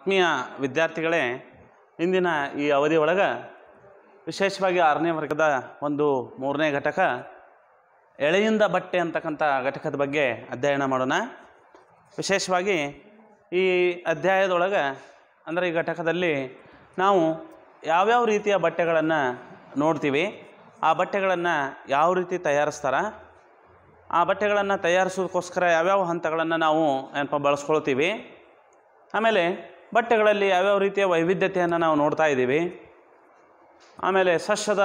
ಆತ್ಮೀಯ ವಿದ್ಯಾರ್ಥಿಗಳೇ ಇಂದಿನ ಈ ಅವಧಿಯೊಳಗೆ ವಿಶೇಷವಾಗಿ ಆರನೇ ವರ್ಗದ ಒಂದು ಮೂರನೇ ಘಟಕ ಎಳೆಯಿಂದ ಬಟ್ಟೆ ಅಂತಕ್ಕಂಥ ಘಟಕದ ಬಗ್ಗೆ ಅಧ್ಯಯನ ಮಾಡೋಣ ವಿಶೇಷವಾಗಿ ಈ ಅಧ್ಯಾಯದೊಳಗೆ ಅಂದರೆ ಈ ಘಟಕದಲ್ಲಿ ನಾವು ಯಾವ್ಯಾವ ರೀತಿಯ ಬಟ್ಟೆಗಳನ್ನು ನೋಡ್ತೀವಿ ಆ ಬಟ್ಟೆಗಳನ್ನು ಯಾವ ರೀತಿ ತಯಾರಿಸ್ತಾರೆ ಆ ಬಟ್ಟೆಗಳನ್ನು ತಯಾರಿಸೋದಕ್ಕೋಸ್ಕರ ಯಾವ್ಯಾವ ಹಂತಗಳನ್ನು ನಾವು ಏನಪ್ಪ ಬಳಸ್ಕೊಳ್ತೀವಿ ಆಮೇಲೆ ಬಟ್ಟೆಗಳಲ್ಲಿ ಯಾವ್ಯಾವ ರೀತಿಯ ವೈವಿಧ್ಯತೆಯನ್ನು ನಾವು ನೋಡ್ತಾ ಇದ್ದೀವಿ ಆಮೇಲೆ ಸಸ್ಯದ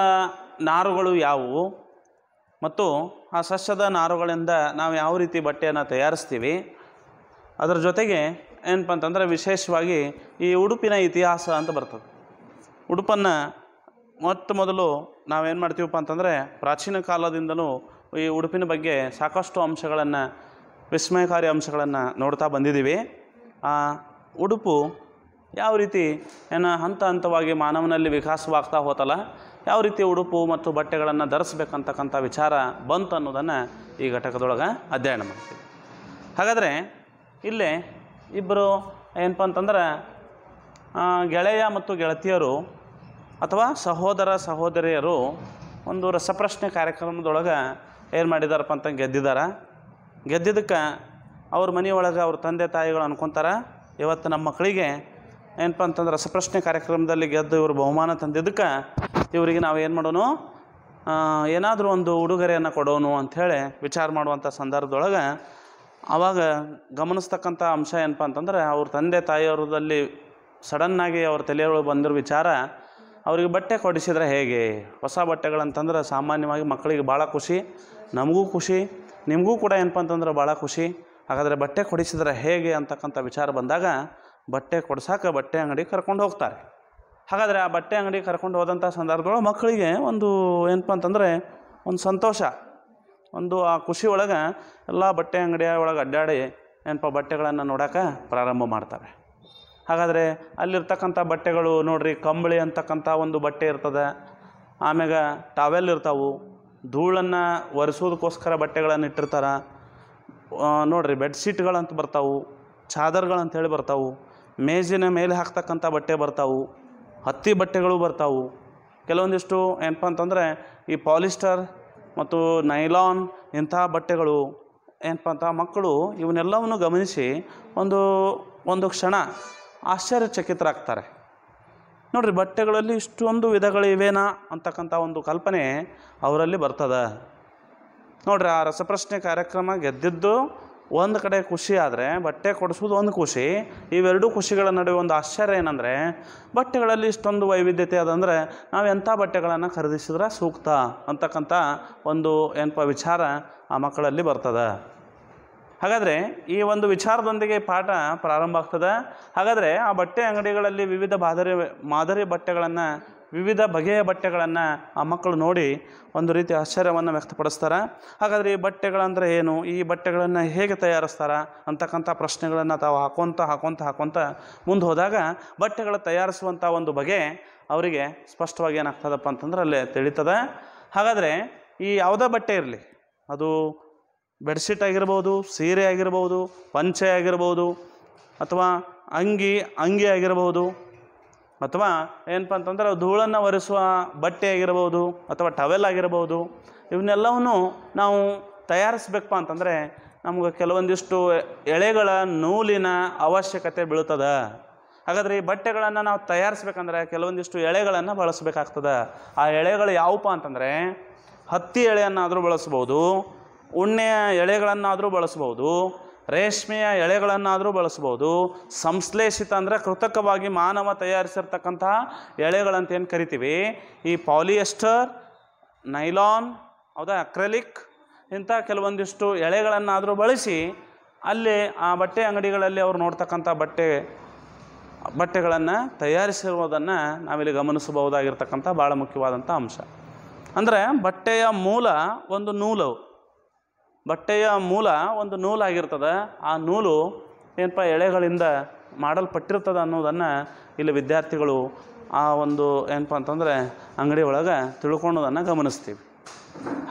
ನಾರುಗಳು ಯಾವುವು ಮತ್ತು ಆ ಸಸ್ಯದ ನಾರುಗಳಿಂದ ನಾವು ಯಾವ ರೀತಿ ಬಟ್ಟೆಯನ್ನು ತಯಾರಿಸ್ತೀವಿ ಅದರ ಜೊತೆಗೆ ಏನಪ್ಪ ಅಂತಂದರೆ ವಿಶೇಷವಾಗಿ ಈ ಉಡುಪಿನ ಇತಿಹಾಸ ಅಂತ ಬರ್ತದೆ ಉಡುಪನ್ನು ಮೊತ್ತ ಮೊದಲು ನಾವೇನು ಮಾಡ್ತೀವಪ್ಪ ಅಂತಂದರೆ ಪ್ರಾಚೀನ ಕಾಲದಿಂದಲೂ ಈ ಉಡುಪಿನ ಬಗ್ಗೆ ಸಾಕಷ್ಟು ಅಂಶಗಳನ್ನು ವಿಸ್ಮಯಕಾರಿ ಅಂಶಗಳನ್ನು ನೋಡ್ತಾ ಬಂದಿದ್ದೀವಿ ಉಡುಪು ಯಾವ ರೀತಿ ಏನು ಹಂತ ಹಂತವಾಗಿ ಮಾನವನಲ್ಲಿ ವಿಕಾಸವಾಗ್ತಾ ಹೋತಲ್ಲ ಯಾವ ರೀತಿ ಉಡುಪು ಮತ್ತು ಬಟ್ಟೆಗಳನ್ನು ಧರಿಸ್ಬೇಕಂತಕ್ಕಂಥ ವಿಚಾರ ಬಂತು ಅನ್ನೋದನ್ನು ಈ ಘಟಕದೊಳಗೆ ಅಧ್ಯಯನ ಮಾಡ್ತೀವಿ ಹಾಗಾದರೆ ಇಲ್ಲಿ ಇಬ್ಬರು ಏನಪ್ಪ ಅಂತಂದ್ರೆ ಗೆಳೆಯ ಮತ್ತು ಗೆಳತಿಯರು ಅಥವಾ ಸಹೋದರ ಸಹೋದರಿಯರು ಒಂದು ರಸಪ್ರಶ್ನೆ ಕಾರ್ಯಕ್ರಮದೊಳಗೆ ಏನು ಮಾಡಿದಾರಪ್ಪ ಅಂತ ಗೆದ್ದಿದ್ದಾರೆ ಗೆದ್ದಿದ್ದಕ್ಕೆ ಅವ್ರ ಮನೆಯೊಳಗೆ ಅವ್ರ ತಂದೆ ತಾಯಿಗಳು ಅನ್ಕೊತಾರೆ ಇವತ್ತು ನಮ್ಮ ಮಕ್ಕಳಿಗೆ ಏನಪ್ಪ ಅಂತಂದ್ರೆ ರಸಪ್ರಶ್ನೆ ಕಾರ್ಯಕ್ರಮದಲ್ಲಿ ಗೆದ್ದು ಇವರು ಬಹುಮಾನ ತಂದಿದ್ದಕ್ಕೆ ಇವರಿಗೆ ನಾವು ಏನು ಮಾಡೋನು ಏನಾದರೂ ಒಂದು ಉಡುಗೊರೆಯನ್ನು ಕೊಡೋನು ಅಂಥೇಳಿ ವಿಚಾರ ಮಾಡುವಂಥ ಸಂದರ್ಭದೊಳಗೆ ಆವಾಗ ಗಮನಿಸ್ತಕ್ಕಂಥ ಅಂಶ ಏನಪ್ಪ ಅಂತಂದ್ರೆ ಅವ್ರ ತಂದೆ ತಾಯಿಯವ್ರದಲ್ಲಿ ಸಡನ್ನಾಗಿ ಅವ್ರ ತಲೆಯವರು ಬಂದಿರೋ ವಿಚಾರ ಅವರಿಗೆ ಬಟ್ಟೆ ಕೊಡಿಸಿದ್ರೆ ಹೇಗೆ ಹೊಸ ಬಟ್ಟೆಗಳಂತಂದ್ರೆ ಸಾಮಾನ್ಯವಾಗಿ ಮಕ್ಕಳಿಗೆ ಭಾಳ ಖುಷಿ ನಮಗೂ ಖುಷಿ ನಿಮಗೂ ಕೂಡ ಏನಪ್ಪ ಅಂತಂದ್ರೆ ಭಾಳ ಖುಷಿ ಹಾಗಾದರೆ ಬಟ್ಟೆ ಕೊಡಿಸಿದ್ರೆ ಹೇಗೆ ಅಂತಕ್ಕಂಥ ವಿಚಾರ ಬಂದಾಗ ಬಟ್ಟೆ ಕೊಡ್ಸೋಕೆ ಬಟ್ಟೆ ಅಂಗಡಿ ಕರ್ಕೊಂಡು ಹೋಗ್ತಾರೆ ಹಾಗಾದರೆ ಆ ಬಟ್ಟೆ ಅಂಗಡಿ ಕರ್ಕೊಂಡು ಹೋದಂಥ ಸಂದರ್ಭದೊಳಗೆ ಮಕ್ಕಳಿಗೆ ಒಂದು ಏನಪ್ಪ ಅಂತಂದರೆ ಒಂದು ಸಂತೋಷ ಒಂದು ಆ ಖುಷಿ ಒಳಗೆ ಎಲ್ಲ ಬಟ್ಟೆ ಅಂಗಡಿಯ ಒಳಗೆ ಅಡ್ಡಾಡಿ ಏನಪ್ಪ ಬಟ್ಟೆಗಳನ್ನು ನೋಡೋಕೆ ಪ್ರಾರಂಭ ಮಾಡ್ತಾರೆ ಹಾಗಾದರೆ ಅಲ್ಲಿರ್ತಕ್ಕಂಥ ಬಟ್ಟೆಗಳು ನೋಡ್ರಿ ಕಂಬಳಿ ಅಂತಕ್ಕಂಥ ಒಂದು ಬಟ್ಟೆ ಇರ್ತದೆ ಆಮ್ಯಾಗ ಟಾವೆಲ್ ಇರ್ತಾವೆ ಧೂಳನ್ನು ಒರೆಸೋದಕ್ಕೋಸ್ಕರ ಬಟ್ಟೆಗಳನ್ನು ಇಟ್ಟಿರ್ತಾರೆ ನೋಡಿರಿ ಬೆಡ್ಶೀಟ್ಗಳಂತ ಬರ್ತಾವೆ ಚಾದರ್ಗಳಂತ ಹೇಳಿ ಬರ್ತಾವು ಮೇಜಿನ ಮೇಲೆ ಹಾಕ್ತಕ್ಕಂಥ ಬಟ್ಟೆ ಬರ್ತಾವು ಹತ್ತಿ ಬಟ್ಟೆಗಳು ಬರ್ತಾವು ಕೆಲವೊಂದಿಷ್ಟು ಏನಪ್ಪ ಅಂತಂದರೆ ಈ ಪಾಲಿಸ್ಟರ್ ಮತ್ತು ನೈಲಾನ್ ಇಂಥ ಬಟ್ಟೆಗಳು ಏನಪ್ಪ ಅಂತ ಮಕ್ಕಳು ಇವನ್ನೆಲ್ಲವನ್ನು ಗಮನಿಸಿ ಒಂದು ಒಂದು ಕ್ಷಣ ಆಶ್ಚರ್ಯಚಕಿತರಾಗ್ತಾರೆ ನೋಡಿರಿ ಬಟ್ಟೆಗಳಲ್ಲಿ ಇಷ್ಟೊಂದು ವಿಧಗಳಿವೆನಾ ಅಂತಕ್ಕಂಥ ಒಂದು ಕಲ್ಪನೆ ಅವರಲ್ಲಿ ಬರ್ತದೆ ನೋಡ್ರಿ ಆ ರಸಪ್ರಶ್ನೆ ಕಾರ್ಯಕ್ರಮ ಗೆದ್ದಿದ್ದು ಒಂದು ಕಡೆ ಖುಷಿ ಆದರೆ ಬಟ್ಟೆ ಕೊಡಿಸೋದು ಒಂದು ಖುಷಿ ಇವೆರಡೂ ಖುಷಿಗಳ ನಡುವೆ ಒಂದು ಆಶ್ಚರ್ಯ ಏನಂದರೆ ಬಟ್ಟೆಗಳಲ್ಲಿ ಇಷ್ಟೊಂದು ವೈವಿಧ್ಯತೆ ಅದಂದರೆ ನಾವು ಎಂಥ ಬಟ್ಟೆಗಳನ್ನು ಖರೀದಿಸಿದ್ರೆ ಸೂಕ್ತ ಅಂತಕ್ಕಂಥ ಒಂದು ಏನಪ್ಪ ವಿಚಾರ ಆ ಮಕ್ಕಳಲ್ಲಿ ಬರ್ತದೆ ಹಾಗಾದರೆ ಈ ಒಂದು ವಿಚಾರದೊಂದಿಗೆ ಪಾಠ ಪ್ರಾರಂಭ ಆಗ್ತದೆ ಹಾಗಾದರೆ ಆ ಬಟ್ಟೆ ಅಂಗಡಿಗಳಲ್ಲಿ ವಿವಿಧ ಮಾದರಿ ಮಾದರಿ ಬಟ್ಟೆಗಳನ್ನು ವಿವಿಧ ಬಗೆಯ ಬಟ್ಟೆಗಳನ್ನು ಆ ಮಕ್ಕಳು ನೋಡಿ ಒಂದು ರೀತಿ ಆಶ್ಚರ್ಯವನ್ನು ವ್ಯಕ್ತಪಡಿಸ್ತಾರೆ ಹಾಗಾದರೆ ಈ ಬಟ್ಟೆಗಳಂದರೆ ಏನು ಈ ಬಟ್ಟೆಗಳನ್ನು ಹೇಗೆ ತಯಾರಿಸ್ತಾರೆ ಅಂತಕ್ಕಂಥ ಪ್ರಶ್ನೆಗಳನ್ನು ತಾವು ಹಾಕೊತ ಹಾಕೊತ ಹಾಕೊತ ಮುಂದೆ ಹೋದಾಗ ಬಟ್ಟೆಗಳ ತಯಾರಿಸುವಂಥ ಒಂದು ಬಗೆ ಅವರಿಗೆ ಸ್ಪಷ್ಟವಾಗಿ ಏನಾಗ್ತದಪ್ಪ ಅಂತಂದ್ರೆ ಅಲ್ಲೇ ತಿಳಿತದೆ ಹಾಗಾದರೆ ಈ ಯಾವುದೇ ಬಟ್ಟೆ ಇರಲಿ ಅದು ಬೆಡ್ಶೀಟ್ ಆಗಿರ್ಬೋದು ಸೀರೆ ಆಗಿರ್ಬೋದು ಪಂಚೆ ಆಗಿರ್ಬೋದು ಅಥವಾ ಅಂಗಿ ಅಂಗಿ ಆಗಿರ್ಬೋದು ಅಥವಾ ಏನಪ್ಪ ಅಂತಂದ್ರೆ ಧೂಳನ್ನು ಒರೆಸುವ ಬಟ್ಟೆ ಆಗಿರ್ಬೋದು ಅಥವಾ ಟವೆಲ್ ಆಗಿರ್ಬೋದು ಇವನ್ನೆಲ್ಲವನ್ನು ನಾವು ತಯಾರಿಸ್ಬೇಕಪ್ಪ ಅಂತಂದರೆ ನಮ್ಗೆ ಕೆಲವೊಂದಿಷ್ಟು ಎಳೆಗಳ ನೂಲಿನ ಅವಶ್ಯಕತೆ ಬೀಳ್ತದೆ ಹಾಗಾದ್ರೆ ಈ ಬಟ್ಟೆಗಳನ್ನು ನಾವು ತಯಾರಿಸ್ಬೇಕಂದ್ರೆ ಕೆಲವೊಂದಿಷ್ಟು ಎಳೆಗಳನ್ನು ಬಳಸಬೇಕಾಗ್ತದೆ ಆ ಎಳೆಗಳು ಯಾವಪ್ಪ ಅಂತಂದರೆ ಹತ್ತಿ ಎಳೆಯನ್ನಾದರೂ ಬಳಸ್ಬೋದು ಉಣ್ಣೆಯ ಎಳೆಗಳನ್ನಾದರೂ ಬಳಸ್ಬೋದು ರೇಷ್ಮೆಯ ಎಳೆಗಳನ್ನಾದರೂ ಬಳಸ್ಬೋದು ಸಂಶ್ಲೇಷಿತ ಅಂದರೆ ಕೃತಕವಾಗಿ ಮಾನವ ತಯಾರಿಸಿರ್ತಕ್ಕಂತಹ ಎಳೆಗಳಂತೇನು ಕರಿತೀವಿ ಈ ಪಾಲಿಯೆಸ್ಟರ್ ನೈಲಾನ್ ಹೌದಾ ಅಕ್ರೆಲಿಕ್ ಇಂಥ ಕೆಲವೊಂದಿಷ್ಟು ಎಳೆಗಳನ್ನಾದರೂ ಬಳಸಿ ಅಲ್ಲಿ ಆ ಬಟ್ಟೆ ಅಂಗಡಿಗಳಲ್ಲಿ ಅವರು ನೋಡ್ತಕ್ಕಂಥ ಬಟ್ಟೆ ಬಟ್ಟೆಗಳನ್ನು ತಯಾರಿಸಿರುವುದನ್ನು ನಾವಿಲ್ಲಿ ಗಮನಿಸಬಹುದಾಗಿರ್ತಕ್ಕಂಥ ಭಾಳ ಮುಖ್ಯವಾದಂಥ ಅಂಶ ಅಂದರೆ ಬಟ್ಟೆಯ ಮೂಲ ಒಂದು ನೂಲವು ಬಟ್ಟೆಯ ಮೂಲ ಒಂದು ನೂಲಾಗಿರ್ತದೆ ಆ ನೂಲು ಏನಪ್ಪ ಎಳೆಗಳಿಂದ ಮಾಡಲ್ಪಟ್ಟಿರ್ತದೆ ಅನ್ನೋದನ್ನು ಇಲ್ಲಿ ವಿದ್ಯಾರ್ಥಿಗಳು ಆ ಒಂದು ಏನಪ್ಪ ಅಂತಂದರೆ ಅಂಗಡಿ ಒಳಗೆ ತಿಳ್ಕೊಳೋದನ್ನು ಗಮನಿಸ್ತೀವಿ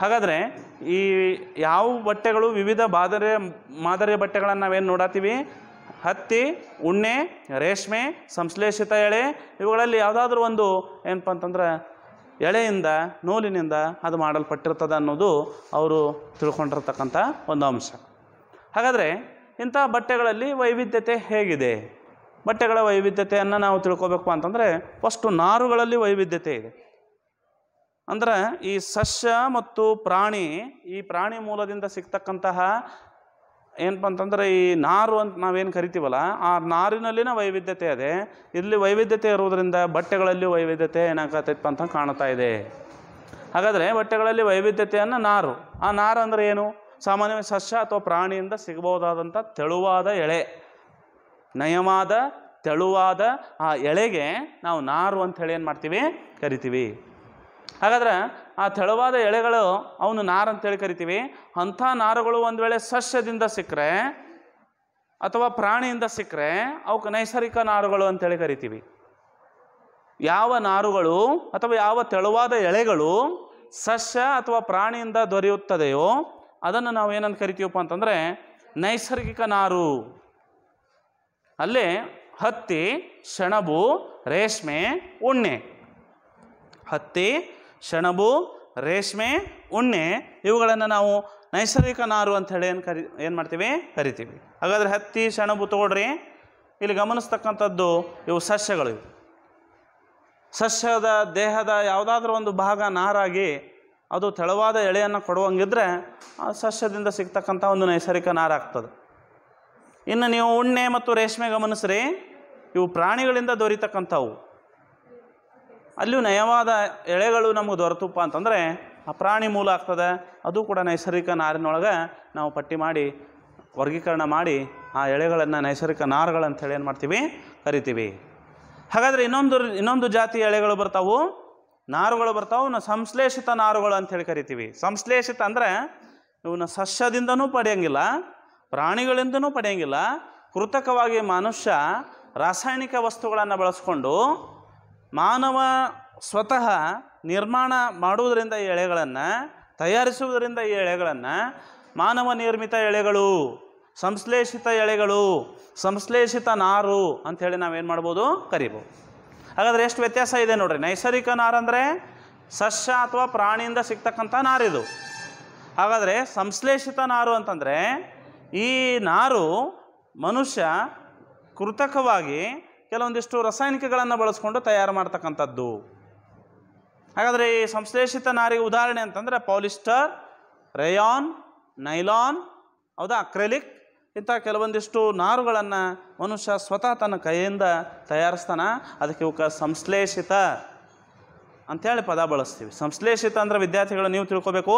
ಹಾಗಾದರೆ ಈ ಯಾವ ಬಟ್ಟೆಗಳು ವಿವಿಧ ಬಾದರೆ ಮಾದರಿಯ ಬಟ್ಟೆಗಳನ್ನು ನಾವೇನು ನೋಡಾತೀವಿ ಹತ್ತಿ ಉಣ್ಣೆ ರೇಷ್ಮೆ ಸಂಶ್ಲೇಷಿತ ಎಳೆ ಇವುಗಳಲ್ಲಿ ಯಾವುದಾದ್ರೂ ಒಂದು ಏನಪ್ಪ ಅಂತಂದ್ರೆ ಎಳೆಯಿಂದ ನೂಲಿನಿಂದ ಅದು ಮಾಡಲ್ಪಟ್ಟಿರ್ತದೆ ಅನ್ನೋದು ಅವರು ತಿಳ್ಕೊಂಡಿರ್ತಕ್ಕಂಥ ಒಂದು ಅಂಶ ಹಾಗಾದರೆ ಇಂಥ ಬಟ್ಟೆಗಳಲ್ಲಿ ವೈವಿಧ್ಯತೆ ಹೇಗಿದೆ ಬಟ್ಟೆಗಳ ವೈವಿಧ್ಯತೆಯನ್ನು ನಾವು ತಿಳ್ಕೊಬೇಕು ಅಂತಂದರೆ ಫಸ್ಟು ನಾರುಗಳಲ್ಲಿ ವೈವಿಧ್ಯತೆ ಇದೆ ಅಂದರೆ ಈ ಸಸ್ಯ ಮತ್ತು ಪ್ರಾಣಿ ಈ ಪ್ರಾಣಿ ಮೂಲದಿಂದ ಸಿಗ್ತಕ್ಕಂತಹ ಏನಪ್ಪ ಅಂತಂದರೆ ಈ ನಾರು ಅಂತ ನಾವೇನು ಕರಿತೀವಲ್ಲ ಆ ನಾರಿನಲ್ಲಿನ ವೈವಿಧ್ಯತೆ ಅದೇ ಇಲ್ಲಿ ವೈವಿಧ್ಯತೆ ಇರುವುದರಿಂದ ಬಟ್ಟೆಗಳಲ್ಲಿ ವೈವಿಧ್ಯತೆ ಏನಾಗತ್ತೈತಪ್ಪ ಅಂತ ಕಾಣ್ತಾ ಇದೆ ಹಾಗಾದರೆ ಬಟ್ಟೆಗಳಲ್ಲಿ ವೈವಿಧ್ಯತೆಯನ್ನು ನಾರು ಆ ನಾರು ಅಂದರೆ ಏನು ಸಾಮಾನ್ಯವಾಗಿ ಸಸ್ಯ ಅಥವಾ ಪ್ರಾಣಿಯಿಂದ ಸಿಗಬಹುದಾದಂಥ ತೆಳುವಾದ ಎಳೆ ನಯವಾದ ತೆಳುವಾದ ಆ ಎಳೆಗೆ ನಾವು ನಾರು ಹೇಳಿ ಏನು ಮಾಡ್ತೀವಿ ಕರಿತೀವಿ ಹಾಗಾದ್ರೆ ಆ ತೆಳುವಾದ ಎಳೆಗಳು ಅವನು ನಾರು ಅಂತೇಳಿ ಕರಿತೀವಿ ಅಂಥ ನಾರುಗಳು ಒಂದು ವೇಳೆ ಸಸ್ಯದಿಂದ ಸಿಕ್ಕರೆ ಅಥವಾ ಪ್ರಾಣಿಯಿಂದ ಸಿಕ್ಕರೆ ಅವಕ್ಕೆ ನೈಸರ್ಗಿಕ ನಾರುಗಳು ಅಂತೇಳಿ ಕರಿತೀವಿ ಯಾವ ನಾರುಗಳು ಅಥವಾ ಯಾವ ತೆಳುವಾದ ಎಳೆಗಳು ಸಸ್ಯ ಅಥವಾ ಪ್ರಾಣಿಯಿಂದ ದೊರೆಯುತ್ತದೆಯೋ ಅದನ್ನು ನಾವು ಏನಂತ ಕರಿತೀವಪ್ಪ ಅಂತಂದರೆ ನೈಸರ್ಗಿಕ ನಾರು ಅಲ್ಲೇ ಹತ್ತಿ ಸೆಣಬು ರೇಷ್ಮೆ ಉಣ್ಣೆ ಹತ್ತಿ ಸೆಣಬು ರೇಷ್ಮೆ ಉಣ್ಣೆ ಇವುಗಳನ್ನು ನಾವು ನೈಸರ್ಗಿಕ ನಾರು ಅಂಥೇಳಿ ಏನು ಕರಿ ಏನು ಮಾಡ್ತೀವಿ ಕರಿತೀವಿ ಹಾಗಾದರೆ ಹತ್ತಿ ಸೆಣಬು ತೊಗೊಡ್ರಿ ಇಲ್ಲಿ ಗಮನಿಸ್ತಕ್ಕಂಥದ್ದು ಇವು ಸಸ್ಯಗಳು ಇವು ಸಸ್ಯದ ದೇಹದ ಯಾವುದಾದ್ರೂ ಒಂದು ಭಾಗ ನಾರಾಗಿ ಅದು ತೆಳುವಾದ ಎಳೆಯನ್ನು ಕೊಡುವಂಗಿದ್ರೆ ಆ ಸಸ್ಯದಿಂದ ಸಿಗ್ತಕ್ಕಂಥ ಒಂದು ನೈಸರ್ಗಿಕ ನಾರಾಗ್ತದೆ ಇನ್ನು ನೀವು ಉಣ್ಣೆ ಮತ್ತು ರೇಷ್ಮೆ ಗಮನಿಸ್ರಿ ಇವು ಪ್ರಾಣಿಗಳಿಂದ ದೊರೀತಕ್ಕಂಥವು ಅಲ್ಲೂ ನಯವಾದ ಎಳೆಗಳು ನಮಗೆ ದೊರೆತುಪ್ಪ ಅಂತಂದರೆ ಆ ಪ್ರಾಣಿ ಮೂಲ ಆಗ್ತದೆ ಅದು ಕೂಡ ನೈಸರ್ಗಿಕ ನಾರಿನೊಳಗೆ ನಾವು ಪಟ್ಟಿ ಮಾಡಿ ವರ್ಗೀಕರಣ ಮಾಡಿ ಆ ಎಳೆಗಳನ್ನು ನೈಸರ್ಗಿಕ ನಾರುಗಳಂಥೇಳಿ ಏನು ಮಾಡ್ತೀವಿ ಕರಿತೀವಿ ಹಾಗಾದರೆ ಇನ್ನೊಂದು ಇನ್ನೊಂದು ಜಾತಿಯ ಎಳೆಗಳು ಬರ್ತಾವು ನಾರುಗಳು ಬರ್ತಾವು ನಾವು ಸಂಶ್ಲೇಷಿತ ನಾರುಗಳು ಅಂಥೇಳಿ ಕರಿತೀವಿ ಸಂಶ್ಲೇಷಿತ ಅಂದರೆ ಇವನ್ನ ಸಸ್ಯದಿಂದನೂ ಪಡೆಯಂಗಿಲ್ಲ ಪ್ರಾಣಿಗಳಿಂದನೂ ಪಡೆಯೋಂಗಿಲ್ಲ ಕೃತಕವಾಗಿ ಮನುಷ್ಯ ರಾಸಾಯನಿಕ ವಸ್ತುಗಳನ್ನು ಬಳಸ್ಕೊಂಡು ಮಾನವ ಸ್ವತಃ ನಿರ್ಮಾಣ ಮಾಡುವುದರಿಂದ ಈ ಎಳೆಗಳನ್ನು ತಯಾರಿಸುವುದರಿಂದ ಈ ಎಳೆಗಳನ್ನು ಮಾನವ ನಿರ್ಮಿತ ಎಳೆಗಳು ಸಂಶ್ಲೇಷಿತ ಎಳೆಗಳು ಸಂಶ್ಲೇಷಿತ ನಾರು ಅಂಥೇಳಿ ನಾವೇನು ಮಾಡ್ಬೋದು ಕರಿಬೋದು ಹಾಗಾದರೆ ಎಷ್ಟು ವ್ಯತ್ಯಾಸ ಇದೆ ನೋಡ್ರಿ ನೈಸರ್ಗಿಕ ನಾರಂದರೆ ಸಸ್ಯ ಅಥವಾ ಪ್ರಾಣಿಯಿಂದ ಸಿಗ್ತಕ್ಕಂಥ ನಾರಿದು ಹಾಗಾದರೆ ಸಂಶ್ಲೇಷಿತ ನಾರು ಅಂತಂದರೆ ಈ ನಾರು ಮನುಷ್ಯ ಕೃತಕವಾಗಿ ಕೆಲವೊಂದಿಷ್ಟು ರಾಸಾಯನಿಕಗಳನ್ನು ಬಳಸ್ಕೊಂಡು ತಯಾರು ಮಾಡ್ತಕ್ಕಂಥದ್ದು ಹಾಗಾದರೆ ಈ ಸಂಶ್ಲೇಷಿತ ನಾರಿಗೆ ಉದಾಹರಣೆ ಅಂತಂದರೆ ಪಾಲಿಸ್ಟರ್ ರಯಾನ್ ನೈಲಾನ್ ಹೌದಾ ಅಕ್ರೆಲಿಕ್ ಇಂಥ ಕೆಲವೊಂದಿಷ್ಟು ನಾರುಗಳನ್ನು ಮನುಷ್ಯ ಸ್ವತಃ ತನ್ನ ಕೈಯಿಂದ ತಯಾರಿಸ್ತಾನ ಅದಕ್ಕೆ ಇವಕ್ಕೆ ಸಂಶ್ಲೇಷಿತ ಅಂಥೇಳಿ ಪದ ಬಳಸ್ತೀವಿ ಸಂಶ್ಲೇಷಿತ ಅಂದರೆ ವಿದ್ಯಾರ್ಥಿಗಳು ನೀವು ತಿಳ್ಕೋಬೇಕು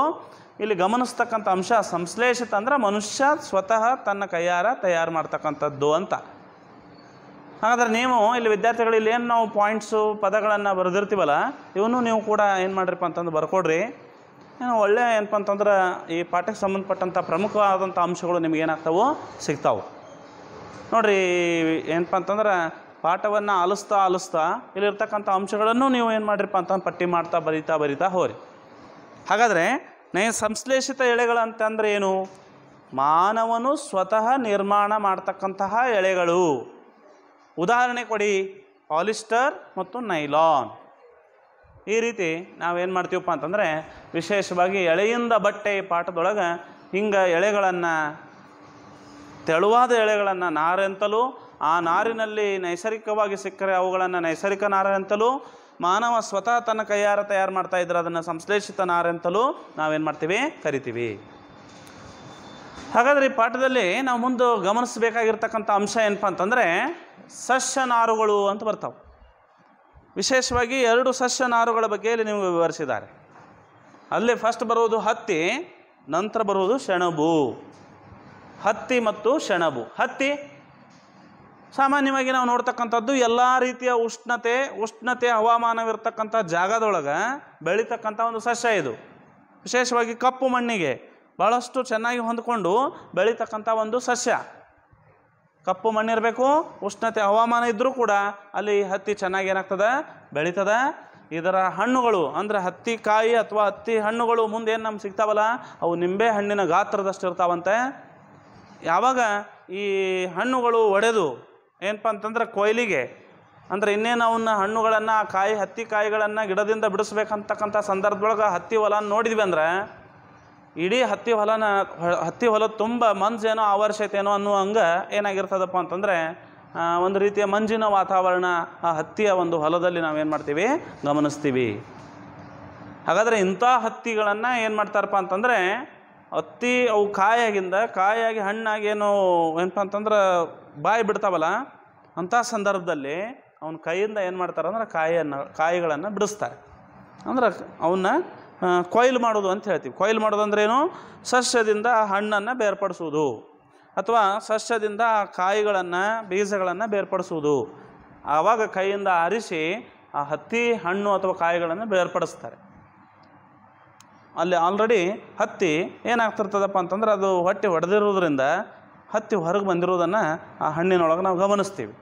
ಇಲ್ಲಿ ಗಮನಿಸ್ತಕ್ಕಂಥ ಅಂಶ ಸಂಶ್ಲೇಷಿತ ಅಂದರೆ ಮನುಷ್ಯ ಸ್ವತಃ ತನ್ನ ಕೈಯಾರ ತಯಾರು ಮಾಡ್ತಕ್ಕಂಥದ್ದು ಅಂತ ಹಾಗಾದರೆ ನೀವು ಇಲ್ಲಿ ವಿದ್ಯಾರ್ಥಿಗಳು ಇಲ್ಲಿ ಏನು ನಾವು ಪಾಯಿಂಟ್ಸು ಪದಗಳನ್ನು ಬರೆದಿರ್ತೀವಲ್ಲ ಇವನು ನೀವು ಕೂಡ ಏನು ಮಾಡ್ರಿಪ್ಪ ಅಂತಂದು ಬರ್ಕೊಡ್ರಿ ಏನು ಒಳ್ಳೆ ಏನಪ್ಪ ಅಂತಂದ್ರೆ ಈ ಪಾಠಕ್ಕೆ ಸಂಬಂಧಪಟ್ಟಂಥ ಪ್ರಮುಖವಾದಂಥ ಅಂಶಗಳು ನಿಮ್ಗೆ ಏನಾಗ್ತಾವೆ ಸಿಗ್ತಾವೆ ನೋಡಿರಿ ಏನಪ್ಪ ಅಂತಂದ್ರೆ ಪಾಠವನ್ನು ಆಲಿಸ್ತಾ ಆಲಿಸ್ತಾ ಇಲ್ಲಿರ್ತಕ್ಕಂಥ ಅಂಶಗಳನ್ನು ನೀವು ಏನು ಮಾಡಿರಪ್ಪ ಅಂತಂದು ಪಟ್ಟಿ ಮಾಡ್ತಾ ಬರಿತಾ ಬರಿತಾ ಹೋರಿ ಹಾಗಾದರೆ ನೈ ಸಂಶ್ಲೇಷಿತ ಎಳೆಗಳು ಅಂತಂದ್ರೆ ಏನು ಮಾನವನು ಸ್ವತಃ ನಿರ್ಮಾಣ ಮಾಡ್ತಕ್ಕಂತಹ ಎಳೆಗಳು ಉದಾಹರಣೆ ಕೊಡಿ ಪಾಲಿಸ್ಟರ್ ಮತ್ತು ನೈಲಾನ್ ಈ ರೀತಿ ನಾವೇನು ಮಾಡ್ತೀವಪ್ಪ ಅಂತಂದರೆ ವಿಶೇಷವಾಗಿ ಎಳೆಯಿಂದ ಬಟ್ಟೆ ಪಾಠದೊಳಗೆ ಹಿಂಗೆ ಎಳೆಗಳನ್ನು ತೆಳುವಾದ ಎಳೆಗಳನ್ನು ನಾರೆಂತಲೂ ಆ ನಾರಿನಲ್ಲಿ ನೈಸರ್ಗಿಕವಾಗಿ ಸಿಕ್ಕರೆ ಅವುಗಳನ್ನು ನೈಸರ್ಗಿಕ ನಾರೆಂತಲೂ ಮಾನವ ಸ್ವತಃ ತನ್ನ ಕೈಯಾರ ತಯಾರು ಮಾಡ್ತಾ ಇದ್ರೆ ಅದನ್ನು ಸಂಶ್ಲೇಷಿತ ನಾರೆಂತಲೂ ನಾವೇನು ಮಾಡ್ತೀವಿ ಕರಿತೀವಿ ಹಾಗಾದರೆ ಈ ಪಾಠದಲ್ಲಿ ನಾವು ಮುಂದೆ ಗಮನಿಸಬೇಕಾಗಿರ್ತಕ್ಕಂಥ ಅಂಶ ಏನಪ್ಪ ಅಂತಂದರೆ ಸಸ್ಯನಾರುಗಳು ಅಂತ ಬರ್ತಾವೆ ವಿಶೇಷವಾಗಿ ಎರಡು ಸಸ್ಯನಾರುಗಳ ಬಗ್ಗೆ ಇಲ್ಲಿ ನಿಮಗೆ ವಿವರಿಸಿದ್ದಾರೆ ಅಲ್ಲಿ ಫಸ್ಟ್ ಬರುವುದು ಹತ್ತಿ ನಂತರ ಬರುವುದು ಸೆಣಬು ಹತ್ತಿ ಮತ್ತು ಸೆಣಬು ಹತ್ತಿ ಸಾಮಾನ್ಯವಾಗಿ ನಾವು ನೋಡ್ತಕ್ಕಂಥದ್ದು ಎಲ್ಲ ರೀತಿಯ ಉಷ್ಣತೆ ಉಷ್ಣತೆ ಹವಾಮಾನವಿರ್ತಕ್ಕಂಥ ಜಾಗದೊಳಗೆ ಬೆಳೀತಕ್ಕಂಥ ಒಂದು ಸಸ್ಯ ಇದು ವಿಶೇಷವಾಗಿ ಕಪ್ಪು ಮಣ್ಣಿಗೆ ಭಾಳಷ್ಟು ಚೆನ್ನಾಗಿ ಹೊಂದಿಕೊಂಡು ಬೆಳೀತಕ್ಕಂಥ ಒಂದು ಸಸ್ಯ ಕಪ್ಪು ಮಣ್ಣಿರಬೇಕು ಉಷ್ಣತೆ ಹವಾಮಾನ ಇದ್ದರೂ ಕೂಡ ಅಲ್ಲಿ ಹತ್ತಿ ಚೆನ್ನಾಗಿ ಏನಾಗ್ತದೆ ಬೆಳೀತದೆ ಇದರ ಹಣ್ಣುಗಳು ಅಂದರೆ ಹತ್ತಿ ಕಾಯಿ ಅಥವಾ ಹತ್ತಿ ಹಣ್ಣುಗಳು ಮುಂದೆ ಏನು ನಮ್ಗೆ ಸಿಗ್ತಾವಲ್ಲ ಅವು ನಿಂಬೆ ಹಣ್ಣಿನ ಗಾತ್ರದಷ್ಟು ಇರ್ತಾವಂತೆ ಯಾವಾಗ ಈ ಹಣ್ಣುಗಳು ಒಡೆದು ಏನಪ್ಪ ಅಂತಂದ್ರೆ ಕೊಯ್ಲಿಗೆ ಅಂದರೆ ಇನ್ನೇನು ಅವನ್ನ ಹಣ್ಣುಗಳನ್ನು ಕಾಯಿ ಹತ್ತಿ ಕಾಯಿಗಳನ್ನು ಗಿಡದಿಂದ ಬಿಡಿಸ್ಬೇಕಂತಕ್ಕಂಥ ಸಂದರ್ಭದೊಳಗೆ ಹತ್ತಿ ಹೊಲ ನೋಡಿದ್ವಿ ಅಂದರೆ ಇಡೀ ಹತ್ತಿ ಹೊಲನ ಹತ್ತಿ ಹೊಲ ತುಂಬ ಮಂಜೇನೋ ಏನೋ ಅನ್ನುವ ಹಂಗೆ ಏನಾಗಿರ್ತದಪ್ಪ ಅಂತಂದರೆ ಒಂದು ರೀತಿಯ ಮಂಜಿನ ವಾತಾವರಣ ಆ ಹತ್ತಿಯ ಒಂದು ಹೊಲದಲ್ಲಿ ನಾವೇನು ಮಾಡ್ತೀವಿ ಗಮನಿಸ್ತೀವಿ ಹಾಗಾದರೆ ಇಂಥ ಹತ್ತಿಗಳನ್ನು ಏನು ಮಾಡ್ತಾರಪ್ಪ ಅಂತಂದರೆ ಹತ್ತಿ ಅವು ಕಾಯಾಗಿಂದ ಕಾಯಾಗಿ ಹಣ್ಣಾಗಿ ಏನು ಏನಪ್ಪ ಅಂತಂದ್ರೆ ಬಾಯಿ ಬಿಡ್ತಾವಲ್ಲ ಅಂಥ ಸಂದರ್ಭದಲ್ಲಿ ಅವನ ಕೈಯಿಂದ ಏನು ಮಾಡ್ತಾರೆ ಅಂದ್ರೆ ಕಾಯಿಯನ್ನು ಕಾಯಿಗಳನ್ನು ಬಿಡಿಸ್ತಾರೆ ಅಂದ್ರೆ ಅವನ್ನ ಕೊಯ್ಲು ಮಾಡೋದು ಅಂತ ಹೇಳ್ತೀವಿ ಕೊಯ್ಲು ಮಾಡೋದು ಅಂದ್ರೇನು ಸಸ್ಯದಿಂದ ಹಣ್ಣನ್ನು ಬೇರ್ಪಡಿಸುವುದು ಅಥವಾ ಸಸ್ಯದಿಂದ ಕಾಯಿಗಳನ್ನು ಬೀಜಗಳನ್ನು ಬೇರ್ಪಡಿಸುವುದು ಆವಾಗ ಕೈಯಿಂದ ಆರಿಸಿ ಆ ಹತ್ತಿ ಹಣ್ಣು ಅಥವಾ ಕಾಯಿಗಳನ್ನು ಬೇರ್ಪಡಿಸ್ತಾರೆ ಅಲ್ಲಿ ಆಲ್ರೆಡಿ ಹತ್ತಿ ಏನಾಗ್ತಿರ್ತದಪ್ಪ ಅಂತಂದ್ರೆ ಅದು ಹೊಟ್ಟೆ ಹೊಡೆದಿರೋದ್ರಿಂದ ಹತ್ತಿ ಹೊರಗೆ ಬಂದಿರೋದನ್ನು ಆ ಹಣ್ಣಿನೊಳಗೆ ನಾವು ಗಮನಿಸ್ತೀವಿ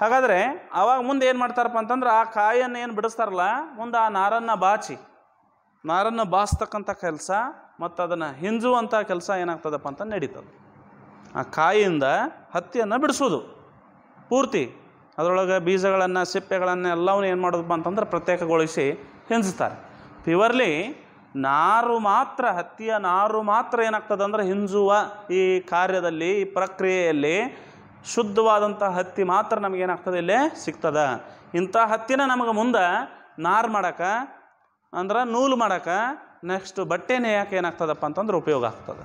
ಹಾಗಾದರೆ ಆವಾಗ ಮುಂದೆ ಏನು ಮಾಡ್ತಾರಪ್ಪ ಅಂತಂದ್ರೆ ಆ ಕಾಯನ್ನು ಏನು ಬಿಡಿಸ್ತಾರಲ್ಲ ಮುಂದೆ ಆ ನಾರನ್ನು ಬಾಚಿ ನಾರನ್ನು ಬಾಸ್ತಕ್ಕಂಥ ಕೆಲಸ ಮತ್ತು ಅದನ್ನು ಹಿಂಜುವಂಥ ಕೆಲಸ ಏನಾಗ್ತದಪ್ಪ ಅಂತ ನಡೀತದೆ ಆ ಕಾಯಿಯಿಂದ ಹತ್ತಿಯನ್ನು ಬಿಡಿಸೋದು ಪೂರ್ತಿ ಅದರೊಳಗೆ ಬೀಜಗಳನ್ನು ಸಿಪ್ಪೆಗಳನ್ನು ಎಲ್ಲವನ್ನೂ ಏನು ಮಾಡೋದಪ್ಪ ಅಂತಂದ್ರೆ ಪ್ರತ್ಯೇಕಗೊಳಿಸಿ ಹಿಂಜಿಸ್ತಾರೆ ಪ್ಯೂರ್ಲಿ ನಾರು ಮಾತ್ರ ಹತ್ತಿಯ ನಾರು ಮಾತ್ರ ಏನಾಗ್ತದೆ ಅಂದರೆ ಹಿಂಜುವ ಈ ಕಾರ್ಯದಲ್ಲಿ ಈ ಪ್ರಕ್ರಿಯೆಯಲ್ಲಿ ಶುದ್ಧವಾದಂಥ ಹತ್ತಿ ಮಾತ್ರ ನಮಗೇನಾಗ್ತದೆ ಇಲ್ಲೇ ಸಿಗ್ತದೆ ಇಂಥ ಹತ್ತಿನ ನಮಗೆ ಮುಂದೆ ನಾರು ಮಾಡೋಕ್ಕೆ ಅಂದ್ರೆ ನೂಲು ಮಾಡೋಕೆ ನೆಕ್ಸ್ಟ್ ಬಟ್ಟೆ ನೇಯಕ್ಕೆ ಏನಾಗ್ತದಪ್ಪ ಅಂತಂದ್ರೆ ಉಪಯೋಗ ಆಗ್ತದೆ